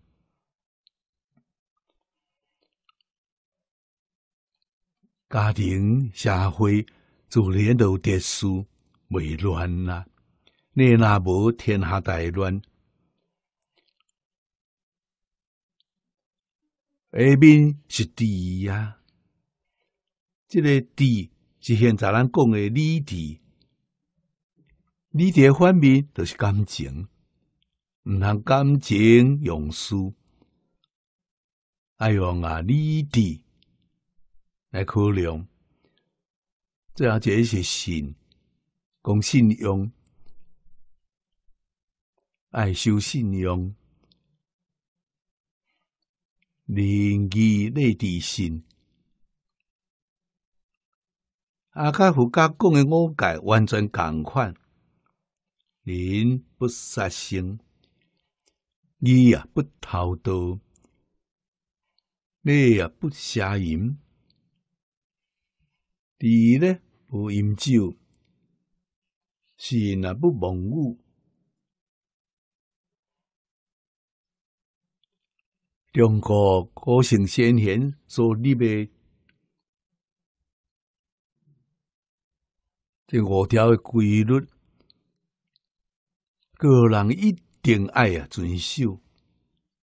家庭、社会做这都特殊。未乱啊，你那无天下大乱？下面是地呀，这个地。即现在咱讲理礼理礼诶反面著是感情，毋通感情用事。爱用啊，礼智来考量，最后一个是信，讲信用，爱收信用，仁义礼智信。阿卡夫加讲诶五戒完全同款：人不杀生，二也不偷盗，三也不杀人，四呢不饮酒，五呢不妄语。中国古圣先贤所立诶这五条诶规律，个人一定要啊遵守。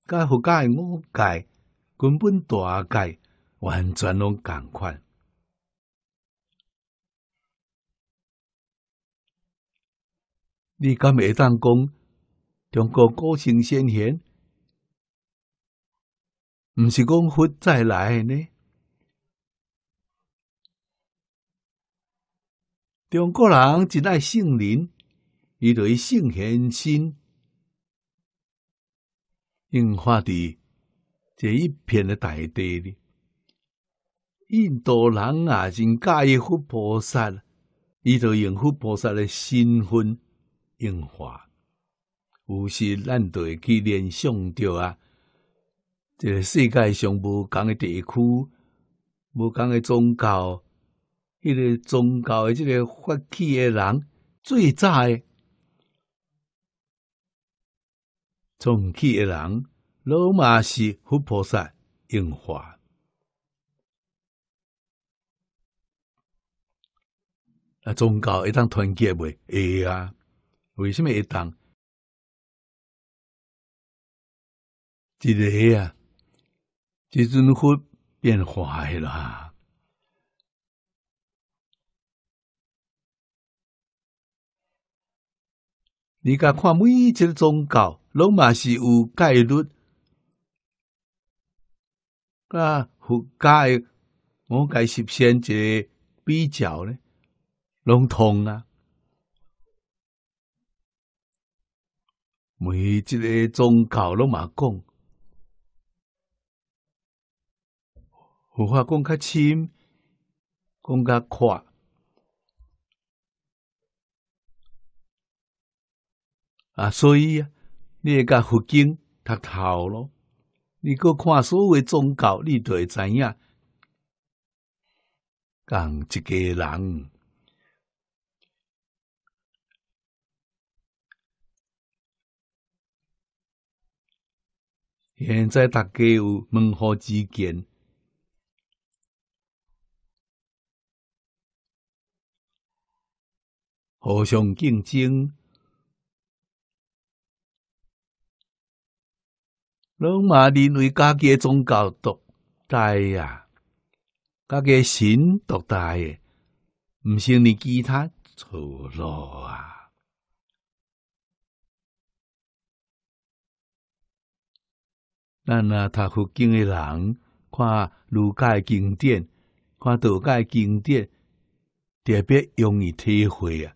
互何诶我解，根本大概完全拢共款。你敢会当讲中国古圣先贤，毋是讲佛再来呢？中国人真爱圣林，伊著对圣仁心，樱花地这一片的大地里，印度人啊，真介意佛菩萨，伊著用佛菩萨的身份樱花，有时咱著会去联想到啊，这个世界上无同的地区，无同的宗教。这个宗教的这个发起的人，最早的从起的人，罗马是佛菩萨应化。那宗教会当团结未？会啊？为什么会当？这个啊，即阵佛变坏啦。你家看每一个宗教，拢嘛是有概率，啊，佛家的，我实现一个比较呢，拢通啊。每一个宗教拢嘛讲，佛法讲较深，讲较宽。啊，所以啊，你甲佛经读透咯，你搁看所谓宗教，你就会知影，讲一个人现在大家有门户之见，互相竞争。老马认为家己诶宗教独大啊，家己诶神独大，诶，毋信你其他错路啊。咱啊，读佛经诶人，看儒家诶经典，看道家经典，特别容易体会啊，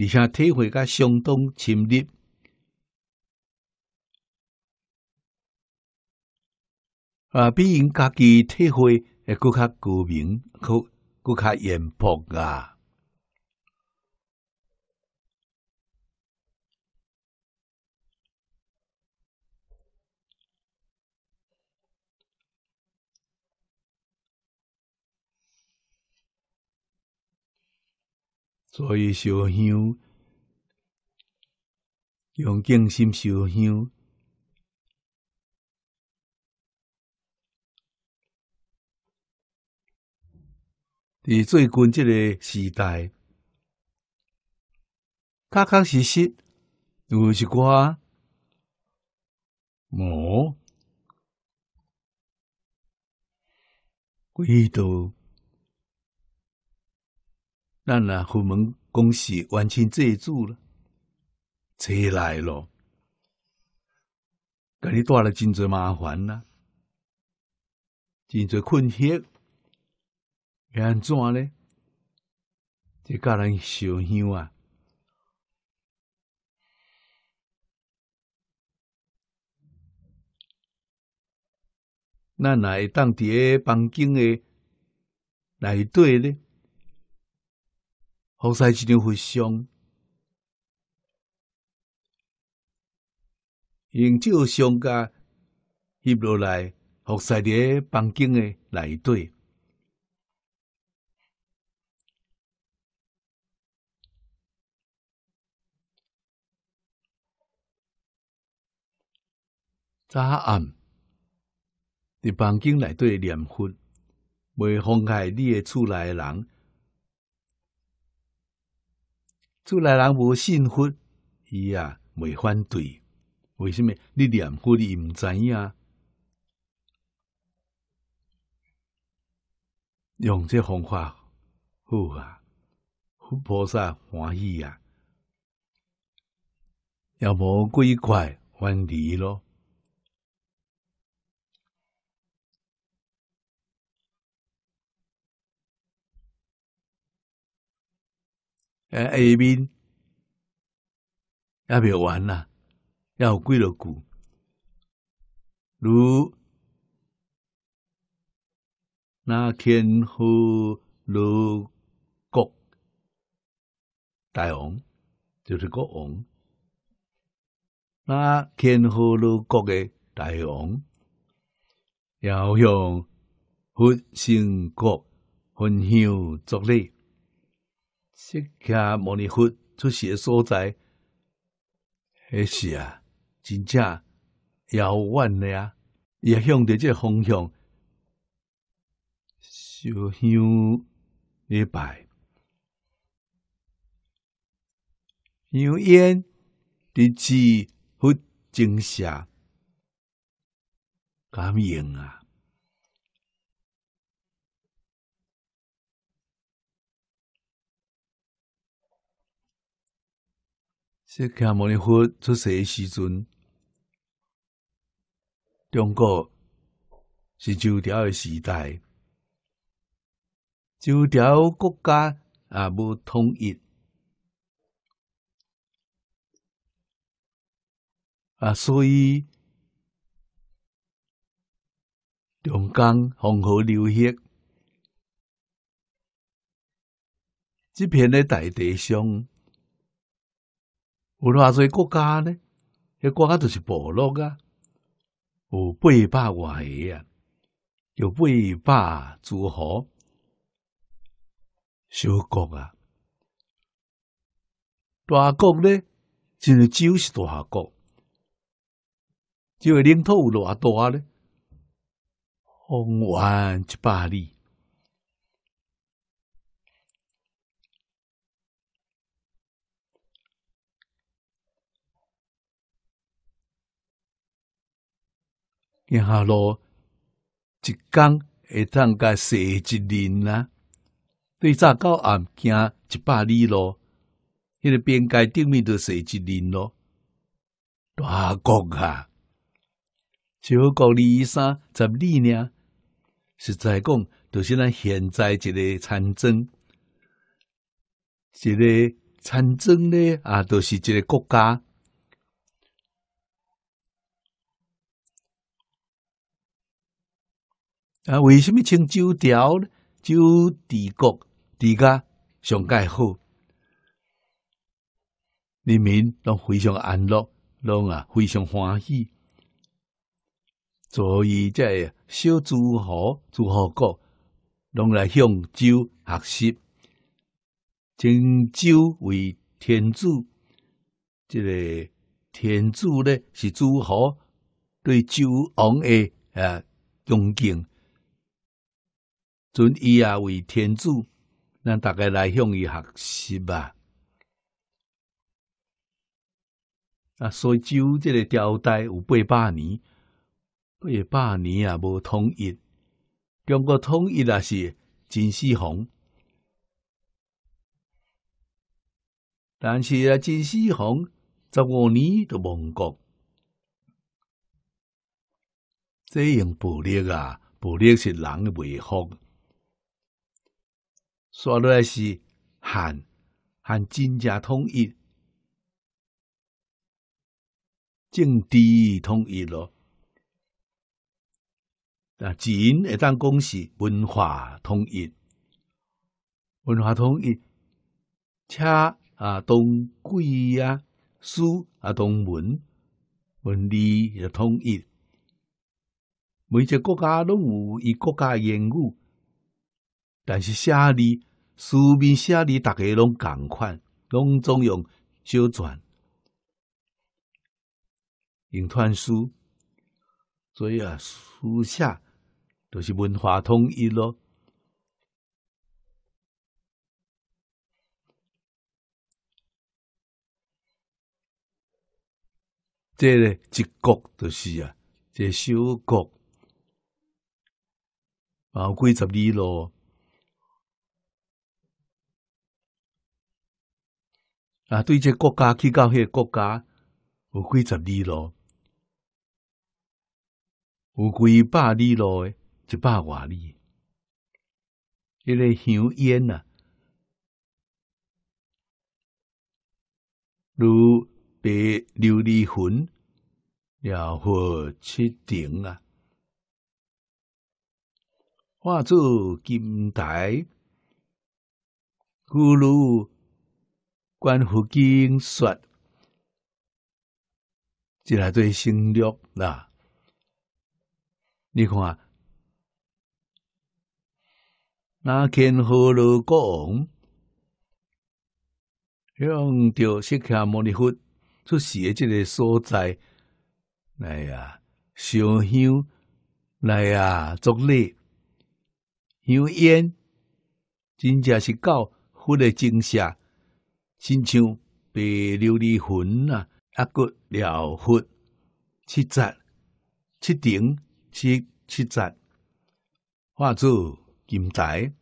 而且体会甲相当深入。啊，比因家己体会，诶更较高明，可更较严朴啊！所以，烧香用静心，烧香。伫最近这个时代，确确实实，就是我，我遇到，咱啊，福门恭喜完成这一了，车来了，给你带来真侪麻烦呐，真侪困惑。为安怎咧即教咱小兄啊咱若会当伫诶房间诶内底咧好使一张徽章用酒相甲翕落来好使伫诶房间诶内底早暗伫房间内底念佛，未妨碍你诶厝内人。厝内人无信佛，伊啊未反对。为什么你念佛伊毋知影？用这方法，好啊，佛菩萨欢喜啊！要无过一快完咯。诶下面也未完呐，要几落句，如那天河罗国大王，就是国王。那天河罗国的大王，要向佛性国分享助力。释迦牟尼佛出世诶所在，迄是啊，真正遥远的呀，也向着个方向，烧香礼拜，香烟、伫气、佛经下感应啊。释迦牟尼佛出世的时阵，中国是周朝的时代，周朝国家啊无统一啊，所以长江、黄河流域这片的大地上。有偌侪国家呢？迄国家就是部落啊，有八百外个啊，叫八百诸侯小国啊，大国呢，就是九十多个国，就领土有偌大呢，方圆一百里。一下咯，一江会通甲塞一年啦，对早到暗行一百里咯，迄个边界顶面都塞一年咯，大国啊，小国二三十里呢，实在讲，就是咱现在一个战争，一个战争呢啊，都是一个国家。啊，为什么称周朝呢？周帝国、帝国上盖好，人民都非常安乐，拢啊非常欢喜。所以，这小诸侯、诸侯国拢来向周学习，称周为天子。这个天子呢，是诸侯对周王的啊恭敬。尊伊啊为天主，咱大家来向伊学习吧。啊，所以周这个朝代有八百年，八百年啊无统一。中国统一啊是秦始皇，但是啊秦始皇十五年就亡国。这样暴力啊，暴力是人的不福。说落来是汉汉真正统一，政治统一咯。啊，钱会当讲是文化统一，文化统一，车啊同轨啊，书啊同文，文理也统一。每一个国家拢有伊国家言语。但是写字，书面写字，大个拢共款，拢总用小篆、用篆书，所以啊，书写都是文化统一咯。这咧，一国就是啊，这小国，包括十里咯。啊，对这国家去迄个国家，有几十里路，有几百里路，一百外里。迄个香烟啊，如白琉璃粉，要火七顶啊，化作金台，故如。观佛经说，即来对生乐啦。你看啊，那天何罗国王向调食下摩尼佛出世的这个所在，来啊烧香，来啊作礼，香烟真正是到佛的境舍。亲像白琉璃魂啊，啊骨疗佛七杂七顶七七杂化作金台，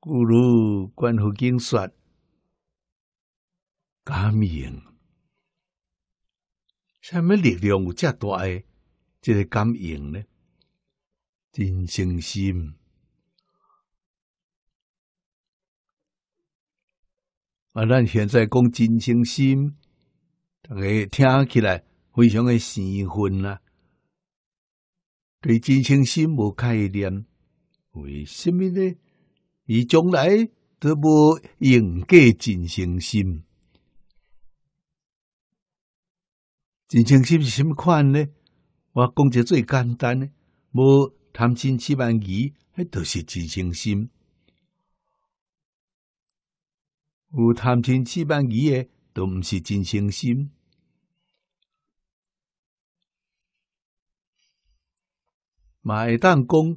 故如观佛金说感应，什么力量有遮大诶？这个感应呢？真诚心。啊！咱现在讲真诚心，大家听起来非常的兴奋啊。对真诚心无概念，为什么呢？伊从来都无用过真诚心。真诚心是什款呢？我讲者最简单诶，无贪心，几万二迄都是真诚心。有贪嗔痴慢疑嘅，都毋是真称心。卖蛋讲，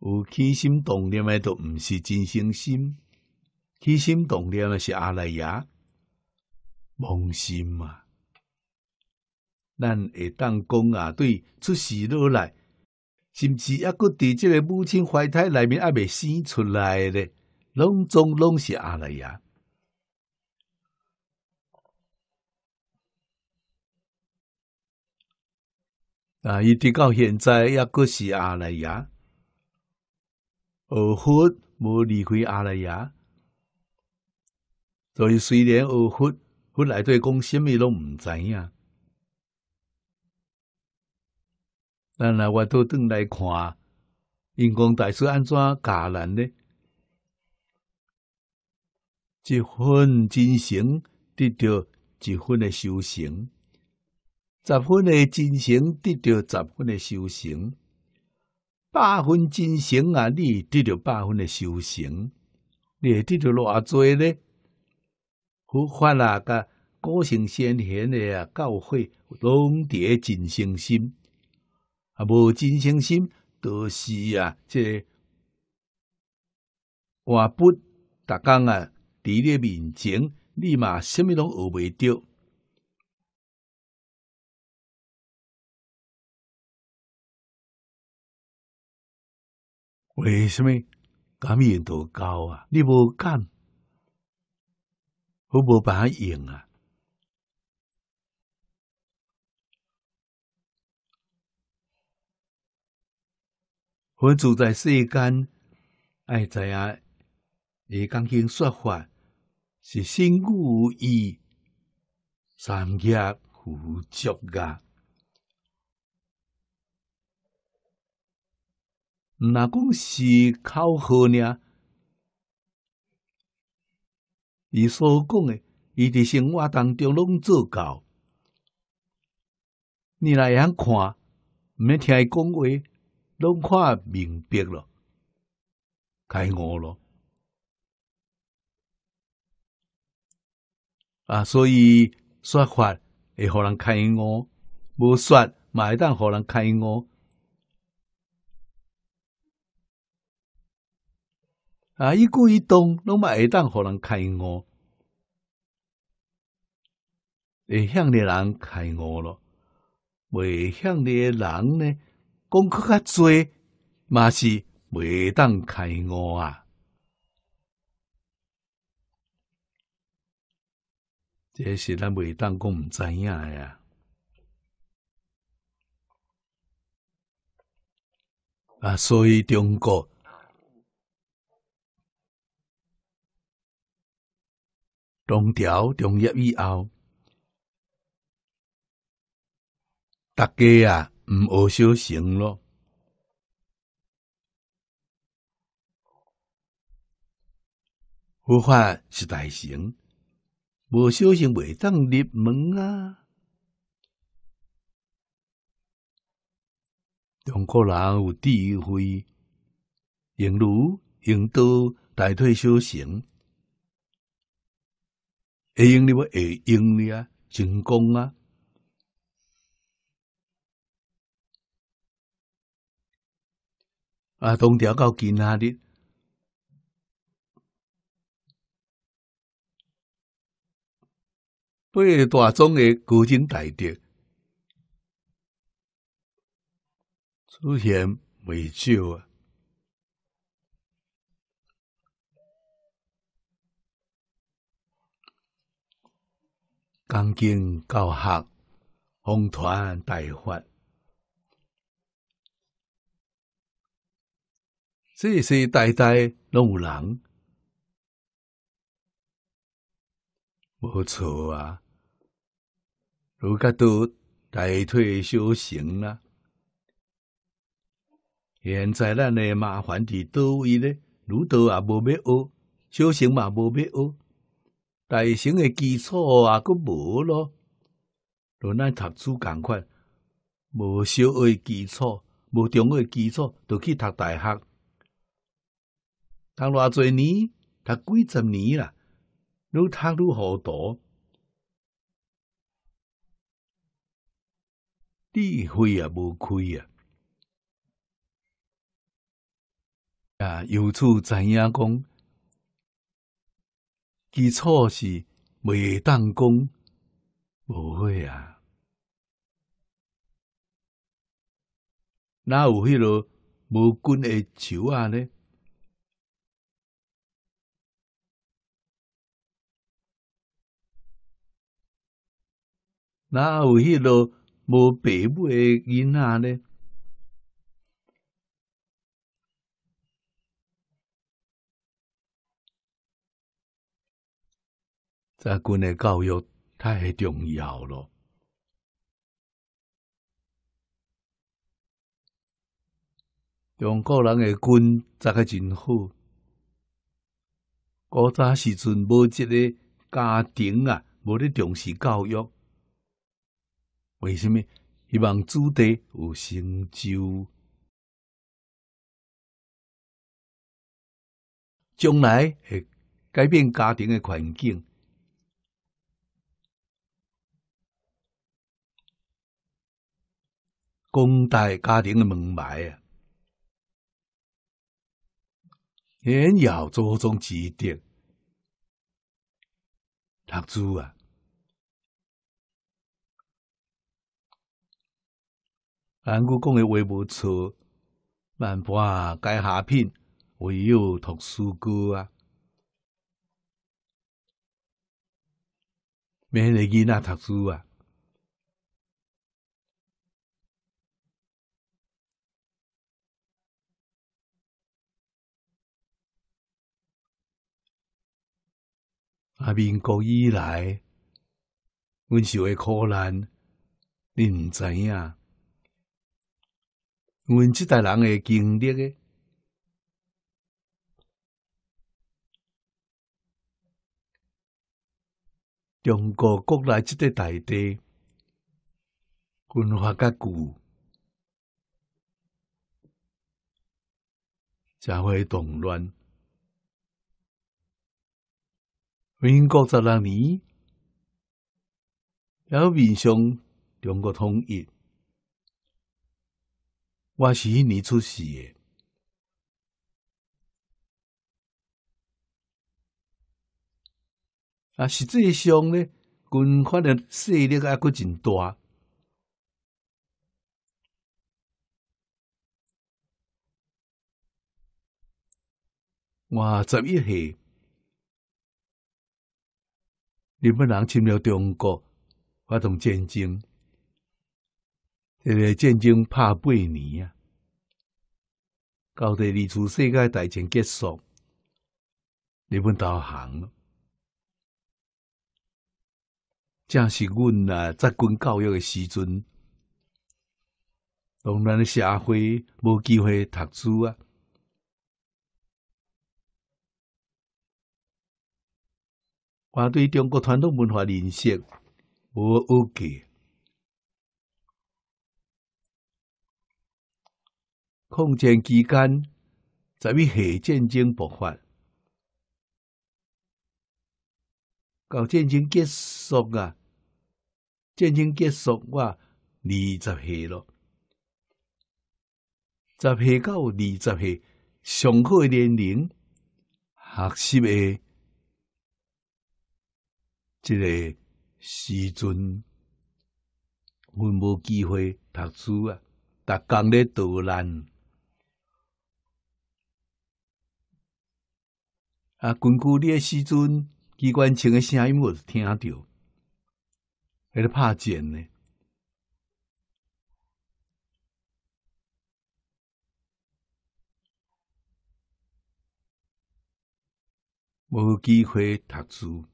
有起心动念嘅，都毋是真称心。起心动念嘅是阿赖耶，妄心嘛。咱会当讲啊，对，出世落来，甚至抑佫伫即个母亲怀胎内面，还未生出来咧。拢总拢是阿赖耶，啊，一直到现在也阁是阿赖耶，二佛无离开阿赖耶，所以虽然二佛佛内底讲甚物拢唔知影，但来我倒转来看，因公大师安怎教人呢？一份真诚得到一份的修行，十分的真诚得到十分的修行，百分真诚啊，你得到百分的修行，你得到偌多呢？佛法啊，甲个性先天的啊教诲，拢伫诶，真诚心，啊无真诚心，都是啊这话不逐工啊。你个面前，你嘛虾米拢学袂着？为什么？格面多高啊？你无讲，好无办法用啊！我住在世间，爱在啊，你讲经说法。是心无意，三业护足噶。哪讲是口核呢？伊所讲诶，伊伫生活当中拢做到，你来也看，毋免听伊讲话，拢看明白咯，开悟咯。啊，所以说法会让人开悟，不说买单，何人开悟？啊，一古一动，那么下单何人开悟？会向的人开悟了，未向的人呢，讲课较多，嘛是未当开悟啊。这是咱未当讲毋知影诶啊。啊，所以中国，唐条中业以后，大家啊，毋学小成咯，无法是大成。无小心袂当入门啊！中国人有智慧，用儒、用道代替修行，会用你要会用你啊？成功啊！啊，同条到今难日，为大众的古今大德，出现未少啊！讲经教行，宏传大法，世世代代拢有人，无错啊！如果都大退休型啦，现在咱诶麻烦伫多位咧，如到也无咩学，小生嘛无咩学，大生诶基础啊，佫无咯。如咱读书共款，无小学基础，无中学基础，就去读大学，读偌侪年，读几十年啦，如读如好多。智慧也无开啊！啊，有处知影讲，基础是袂当讲，无会啊！哪有迄啰无根的树啊？呢？哪有迄啰？无爸母诶，囡仔呢？咱军诶教育太重要咯。中国人诶，军扎个真好。古早时阵无一个家庭啊，无咧重视教育。为什么希望子弟有成就，将来会改变家庭的环境，扩大家庭的门牌啊？人要注重子弟读书啊。俺姑讲的话不错，万把该下篇，唯有读书歌啊，免你囡仔读书啊。啊，斌国以来，阮受的苦难，你唔知影。我们这代人诶经历，中国国内即块大地，文化甲局，社会动乱，民国十六年，要面向中国统一。我是你出事的，啊！实际上呢，军方的势力还佫真大。我十一岁，日本人侵略中国发动战争？一个战争拍八年啊，到第二次世界大战结束，日本投降了。正是阮呐，在军教育的时阵，当然的社会无机会读书啊，我对中国传统文化认识无有解。抗战期间，十一岁战争爆发。到战争结束啊，战争结束，我二十岁了。十岁到二十岁，上课年龄，学习的这个时阵，我无机会读书啊，打工咧，逃难。啊，根据你诶时阵机关枪诶声音我是听着，迄个拍战呢，无机会读书。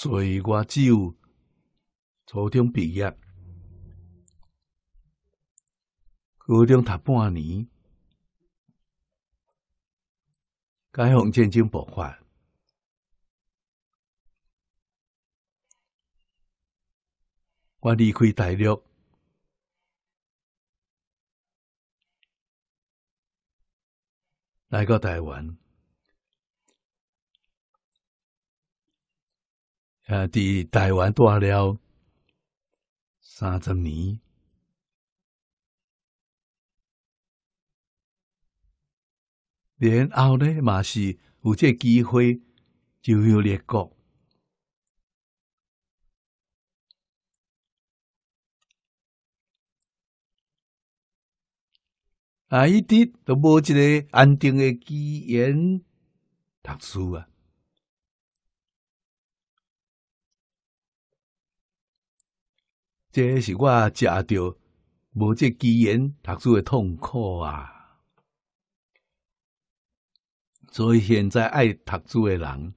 所以我只有初中毕业，高中读半年，解放战争爆发，我离开大陆，来到台湾。啊！伫台湾住了三十年，然后呢，嘛是有这机会就要列国，啊，一直都无一个安定的机缘读书啊。这是我食着无这机缘读书的痛苦啊！所以现在爱读书的人，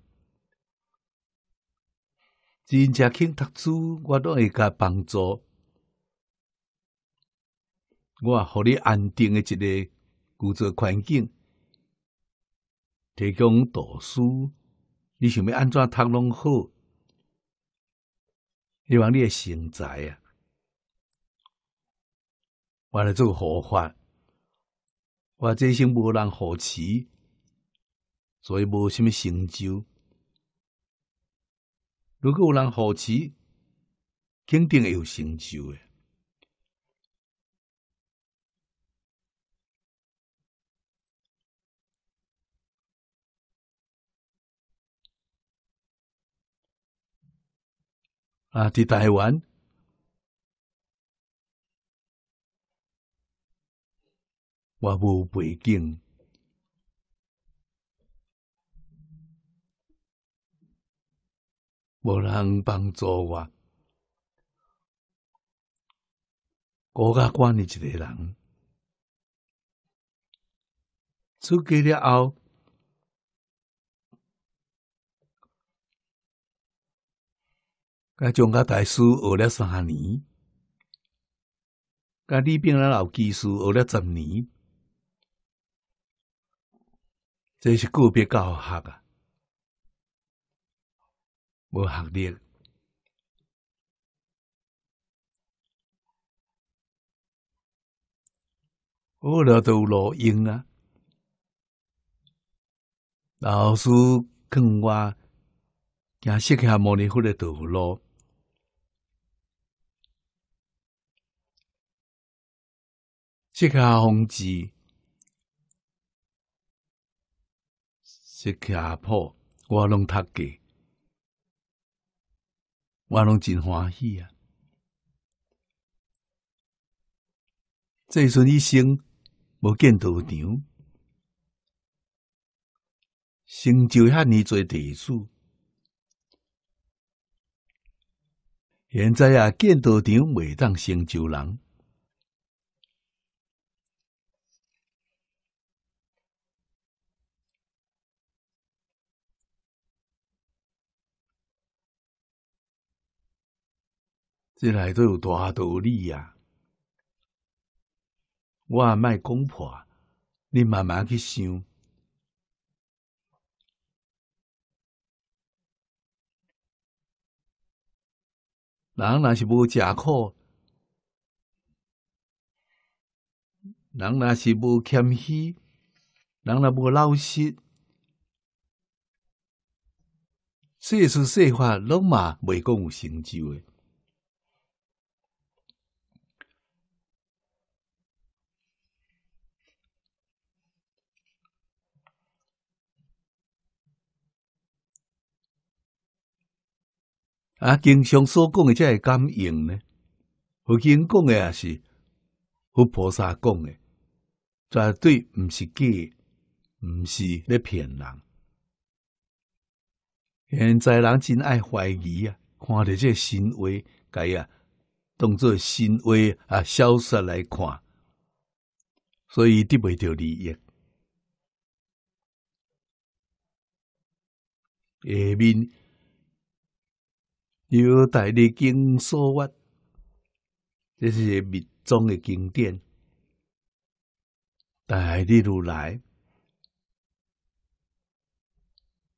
真正肯读书，我都会甲帮助。我互你安定的一个工作环境，提供读书，你想要安怎读拢好，希望你的成才啊！我来做佛法，我这生无人好奇，所以无什么成就。如果有人好奇，肯定有成就的。啊，在台湾，我无背景，无人帮助我，我家关你一个人。出去了后，甲从家大师学了三年，甲李炳那老技师学了十年。这是个别教学啊，无学历，奥了都落用啊。老师跟我，假使克莫尼付的豆腐落，红这下坡，我拢读过，我拢真欢喜啊！这阵一生无见道场，成就遐尼多地主，现在啊见道场，未当成就人。这来都有大道理呀！我卖讲破，你慢慢去想。人若是无食苦，人若是无谦虚，人若无老实，说事说话拢嘛未讲有成就诶。啊，经常所讲的这些感应呢，佛经讲的也是，佛菩萨讲的，绝对不是假，不是在骗人。现在人真爱怀疑啊，看到这个神威，该啊当做神威啊消失来看，所以得不着利益。下面。有大日经所法，这是个密宗的经典。大日如来，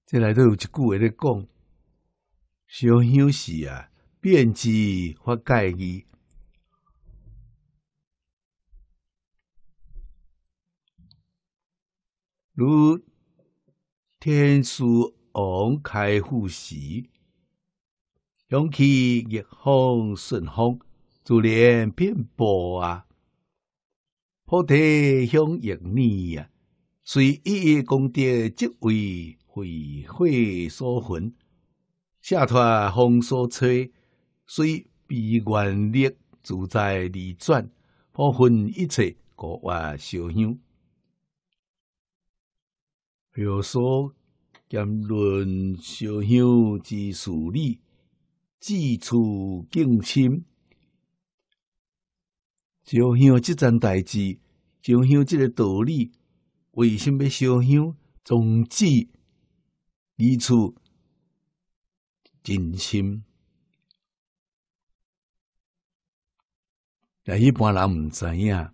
这里都有一句话在讲：烧香时啊，便知法界义。如天书王开户时。香气逆风顺风，自然遍布啊！菩提香叶密啊！随一一功德即为慧慧所分，下脱风所吹，随彼愿力自在流转，破分一切国外小香。佛所兼论小香之事理。自处敬心，就向即件代志，就向即个道理，为什么烧香？从自一处真心？哎，一般人毋知影，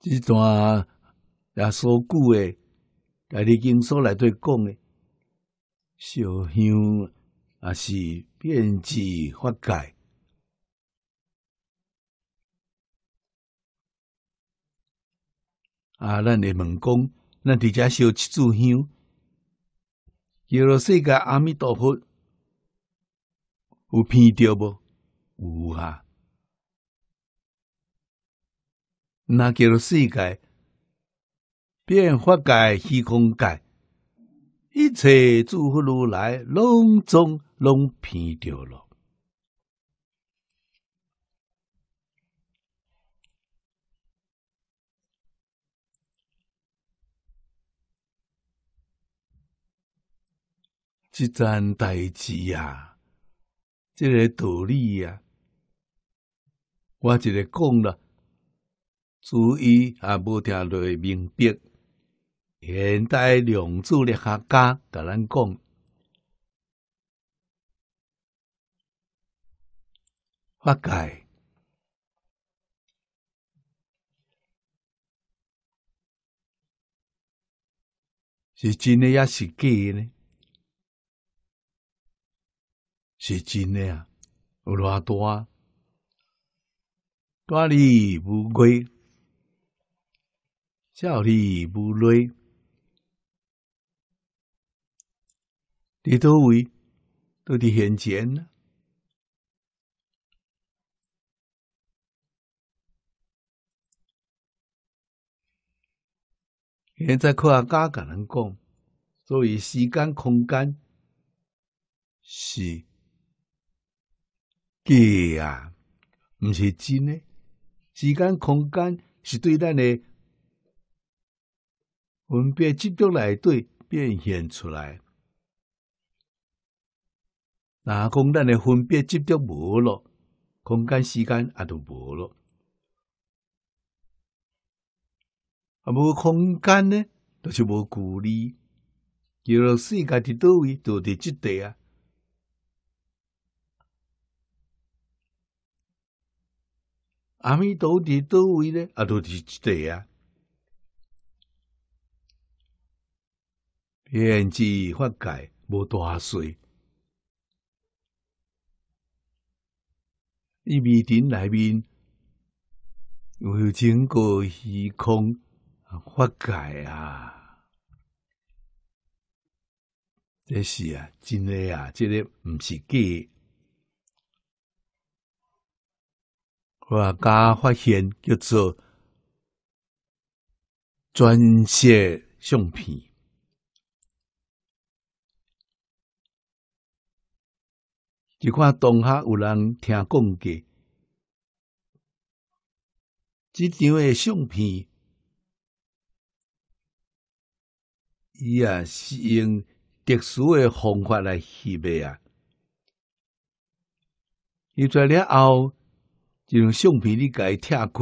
即段也说句诶。家己经所内底讲诶，烧香也是遍地花解。啊，咱来问讲，咱伫遮烧七炷香，叫罗世界阿弥陀佛，有偏着无？有啊。那叫做世界。变化界、虚空界，一切诸佛如来，拢总拢偏掉了。这件代志呀，这个道理啊，我这里讲了，注意啊，无听就明白。现代量子立下家，甲咱讲，法界是真的也是假呢？是真的啊！有偌大？大利不归，小利不累。伫都位，都伫现呢。现在看学家甲人讲，所以时间、空间是假啊，毋是真诶。时间、空间是对咱诶分别执着来对变现出来。那讲咱诶分别执着无咯，空间时间也都无咯。啊，无空间呢，就是无距离。假如世界伫倒位，都伫即带啊。阿弥陀伫倒位呢，啊，都伫即带啊。边际法界无大小。伊微尘内面，有整个虚空发解啊！这是啊，真的啊，这个不是假。画家发现叫做钻石相片。一看同学有人听讲过，这张诶相片，伊也是用特殊诶方法来翕诶啊。翕在了后，就用相片的改拆开，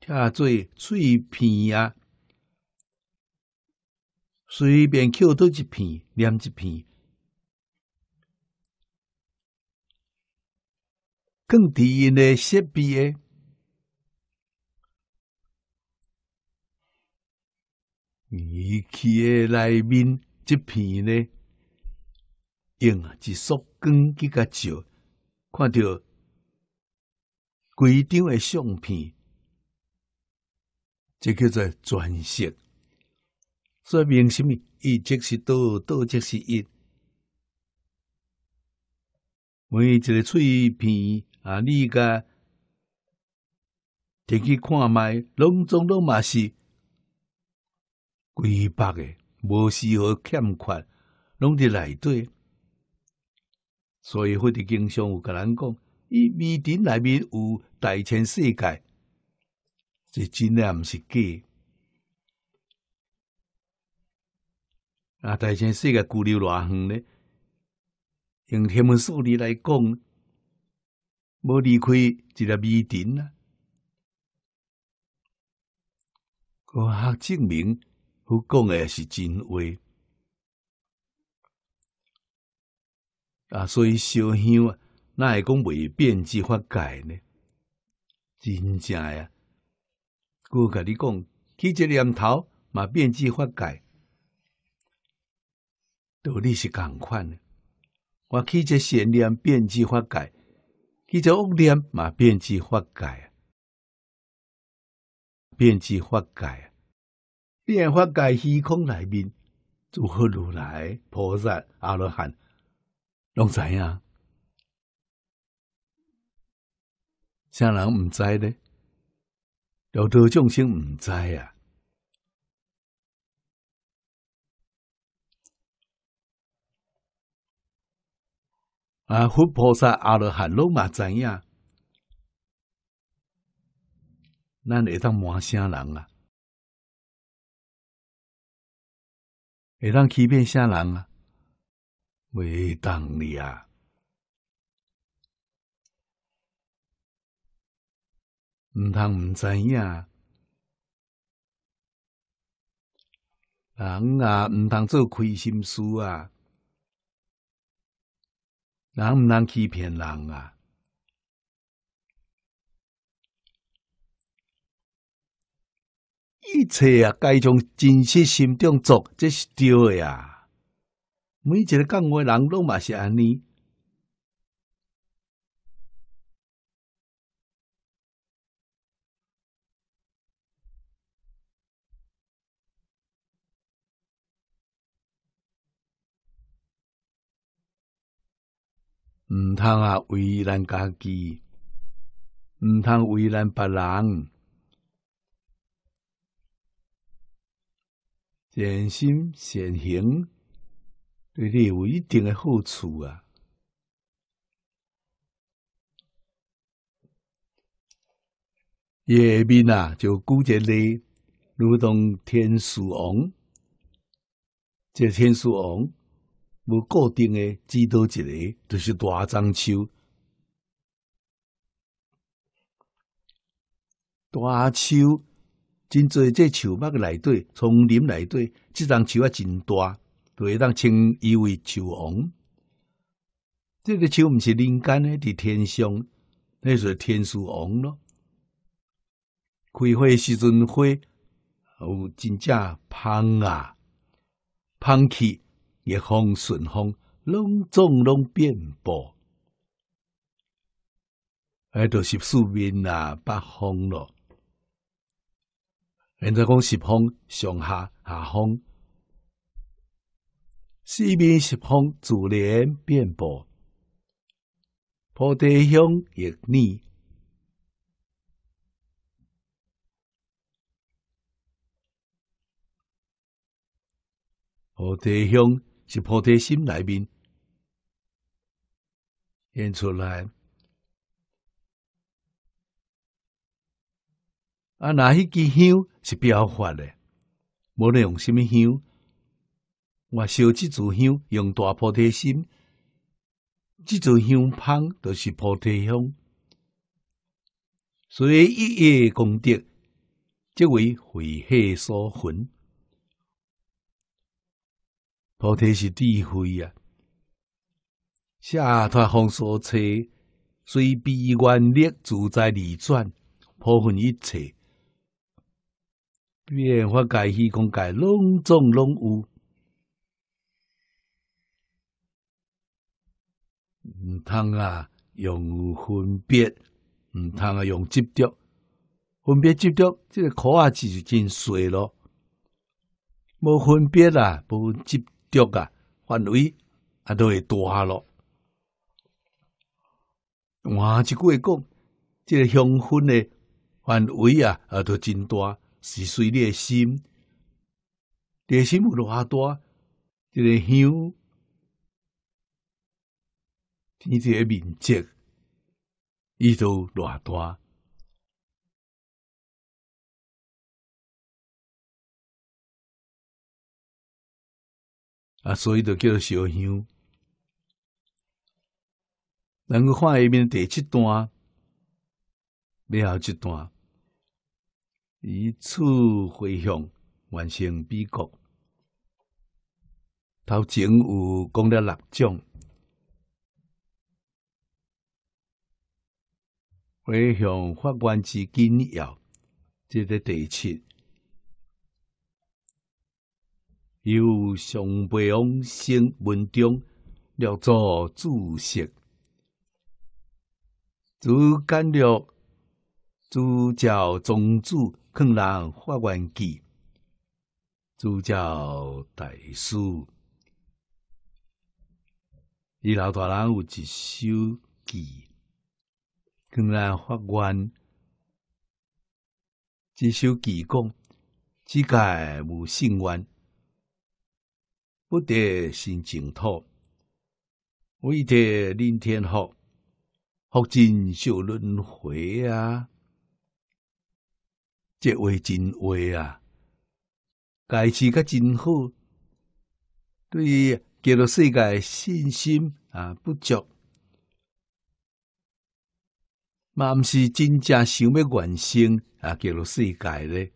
拆做碎片啊，随便捡到一片，粘一片。更低音的设备诶，仪器诶内面这片呢，用一束光去甲照，看到几张诶相片，即叫做转摄。说明什么？一即是多，多即是一。每一个碎片。啊，你家摕去看卖，拢总拢嘛是几百个，无丝毫欠款，拢伫内底。所以，我哋经常有甲人讲，伊微顶内面有大千世界，是真啊，毋是假。啊，大千世界距离偌远呢？用天文数字来讲。要离开一个谜尘啊！科学证明，佛讲诶是真话啊！所以烧香啊，哪会讲未变质法界呢？真正啊！我甲你讲，起一念头嘛，变质法界，道理是共款诶。我起一善念，变质法界，伊在屋念嘛，变知法界啊，遍知法界啊，遍法界虚空内面，诸佛如来、菩萨、阿罗汉，拢知影。啥人知呢？众生知啊！佛菩萨阿罗汉拢嘛知影，咱会当瞒啥人啊？会当欺骗啥人啊？袂当你啊！毋通毋知影，人啊毋通做亏心事啊！能唔能欺骗人啊？一切啊，该从真实心中做，这是对的啊。每一个讲话人，拢嘛是安尼。毋通啊，为难家己；毋通为难别人。善心善行，对你有一定的好处啊。下面啊，就孤着你，如同天书王，这天数王。无固定诶，只多一个就是大樟树。大树真侪，即树木内底，丛林内底，即丛树啊真大，著会当称伊为树王。即个树毋是人间诶，伫天上，那是天树王咯。开花时阵，花有真正芳啊，芳气。一风顺风，拢总拢辩驳；哎，都是四面啊，八风咯。现在讲十风，上下下风；四面十风，自然辩驳。菩提香亦逆，菩提香。是菩提心里面现出来。啊，那迄支香是标法的，无论用什么香，我烧即支香用大菩提心，即支香香都是菩提香，所以一夜功德，即为回黑所焚。菩提是智慧啊。下脱风所吹，随彼愿力自在而转，破分一切，变化界虚空界，拢总拢有。唔通啊，用分别；唔通啊，用执着。分别执着，这个苦啊，就真衰咯。无分别啊，无执。钓啊，范围啊都会大咯。换一句话讲，这个香薰诶范围啊，啊都真大，是随你诶心，你诶心有偌大，这个香，你这个面积，伊都偌大。啊，所以就叫烧小香。能够看下面第七段，后一段，以此回向，完成毕国。头前有讲了六种，回向发愿之根要，即个第七。由上培王新文章，了作注释。主干了，主教宗主，劝人发愿记，主教大师，伊老大人有一首记，劝人发愿。这首记讲：世界无性愿，不得心净土，为得临天福，福尽受轮回啊！这话真话啊，解释甲真好。对，给了世界信心啊，不足，嘛毋是真正想要完成啊，给了世界咧。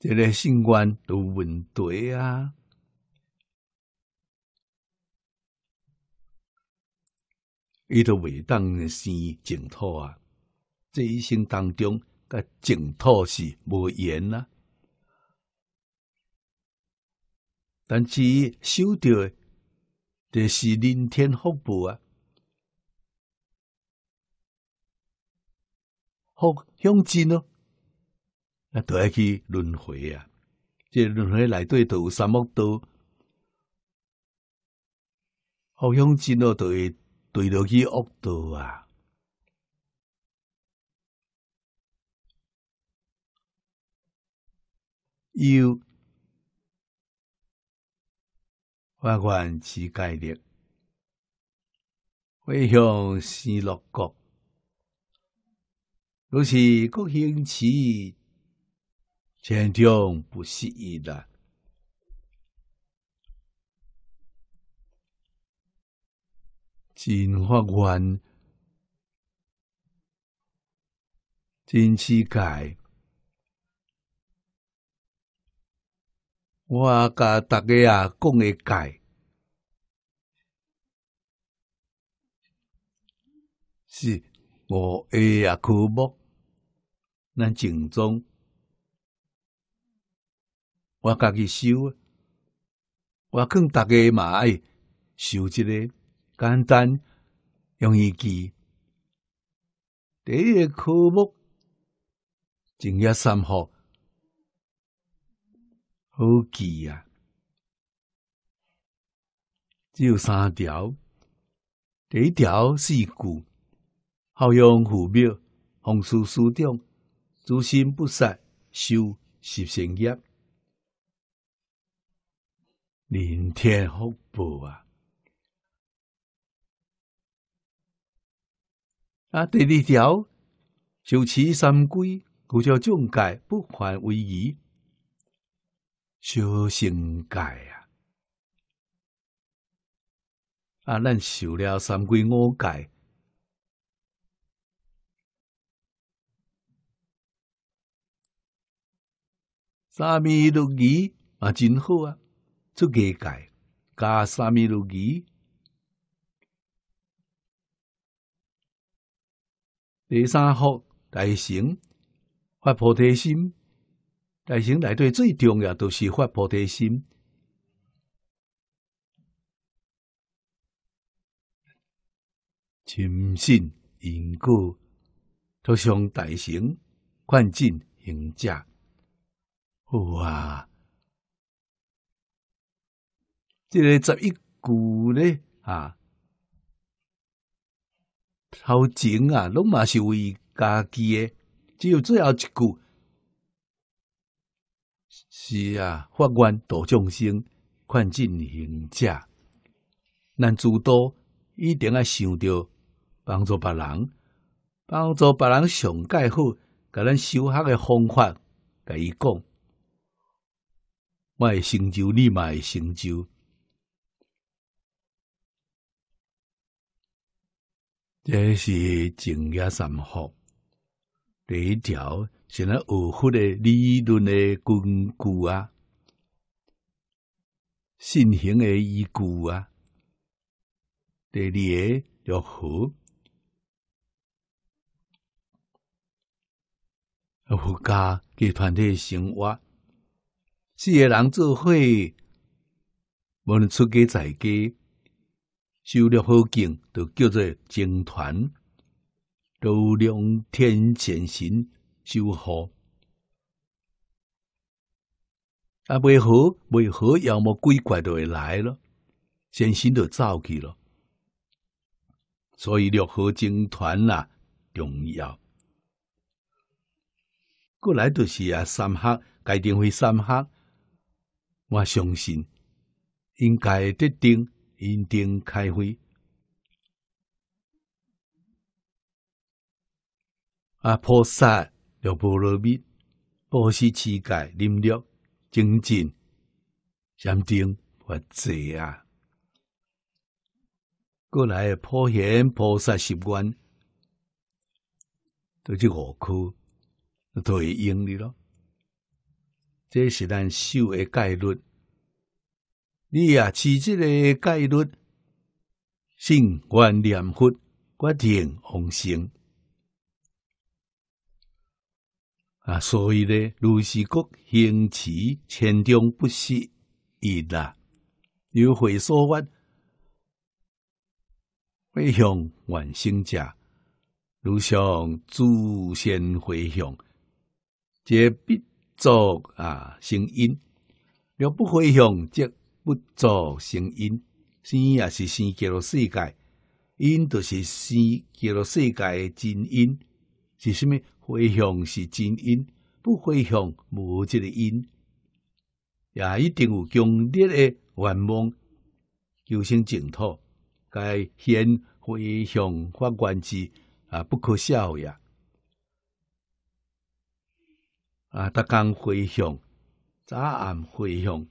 这个新冠有问题啊！伊都未当生净土啊！这一生当中，甲净土是无缘啊！但至于收到，这是人天福报啊！福享尽咯！啊，对去轮回啊！即轮回内底，都有三恶道，好像真哦，对对得起恶道啊！有花冠持概力，会向善乐国，若是国兴起。千中不适宜的，真化观、真化界，我甲大家啊讲个是五 A 啊科目，咱我家己修，我劝大家嘛爱修一个简单容易记。第一个科目正业三好，好记啊！只有三条，第一条四句，好用父表，奉书师长，诸心不杀，修十善业。明天福报啊！啊，第二条，修持三规，故叫众戒不还为宜。修行戒啊！啊，咱修了三规五戒，三昧六仪啊，真好啊！出界，加三六第三福大行发菩提心，大行来对最重要就是发菩提心，深信因果，都向大行灌进行者。哇！这个十一句咧啊，头前啊拢嘛是为家己诶。只有最后一句是啊，法官度众生，劝进行者，咱诸多一定要想着帮助别人，帮助别人上解好，甲咱修学的方法，甲伊讲，我会成就，你嘛会成就。这是正业三福。第一条是咱二佛的理论的根据啊，信行的依据啊。第二要好，佛家的团体生活，四个人做伙，无能出家在家。修了合经，就叫做经团，都让天神先修好，啊，未好，未好，妖魔鬼怪就会来了，天神就走去了。所以六合经团啊重要。过来就是啊，三合，该定会三合，我相信，应该得定。因丁开慧，啊！菩萨了波罗蜜，波斯世界，临六精进、禅定、法智啊！过来的普贤菩萨习惯，都是五窟，都会因你咯。这是咱修的概论。你啊，持这个戒律，信观念佛，决定往生啊！所以呢，如是国行持，千中不失一啦。有回溯法，回向往生者，如向祖先回向，这必作啊声音。若不回向，则不造声因，声也是声记录世界，因著是声录世界的真因。是甚物？回向是真因，不回向无即个因，也一定有强烈的愿望，求生净土，该现回向发愿之啊，不可笑呀！啊，逐工回向，早暗回向。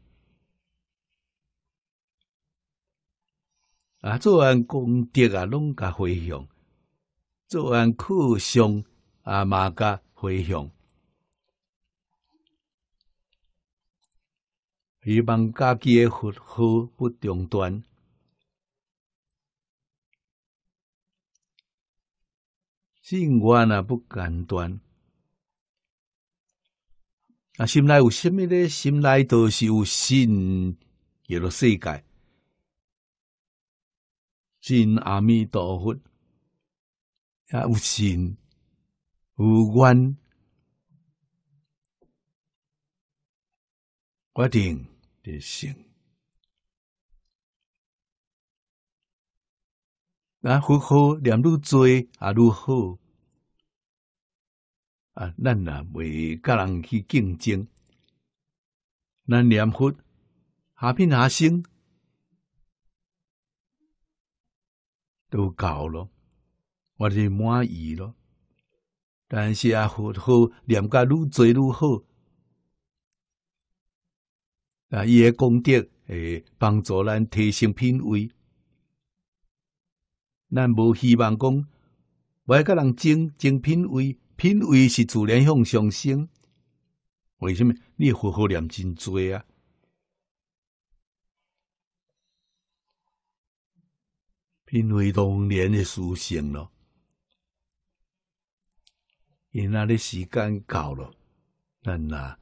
啊，做按功德啊，拢甲回向；做按苦相啊，嘛甲回向。希望家己的福好不中断，心愿啊不间断。啊，心内有心，咪咧心内都是有心，有了世界。信阿弥陀佛，也有信，有愿，决定得信。啊，福好，念愈多啊，愈好。啊，咱啊，袂甲人去竞争，咱念佛，下品下生。都搞了，我是满意了。但是啊，好好念家愈做愈好，啊，伊的功德会帮助咱提升品味。咱无希望讲，我要甲人争争品味，品味是自然向上升。为什么？你好好念真多啊。因为当年的事情咯，因那的时间到了，咱那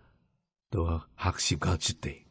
多学习到这点。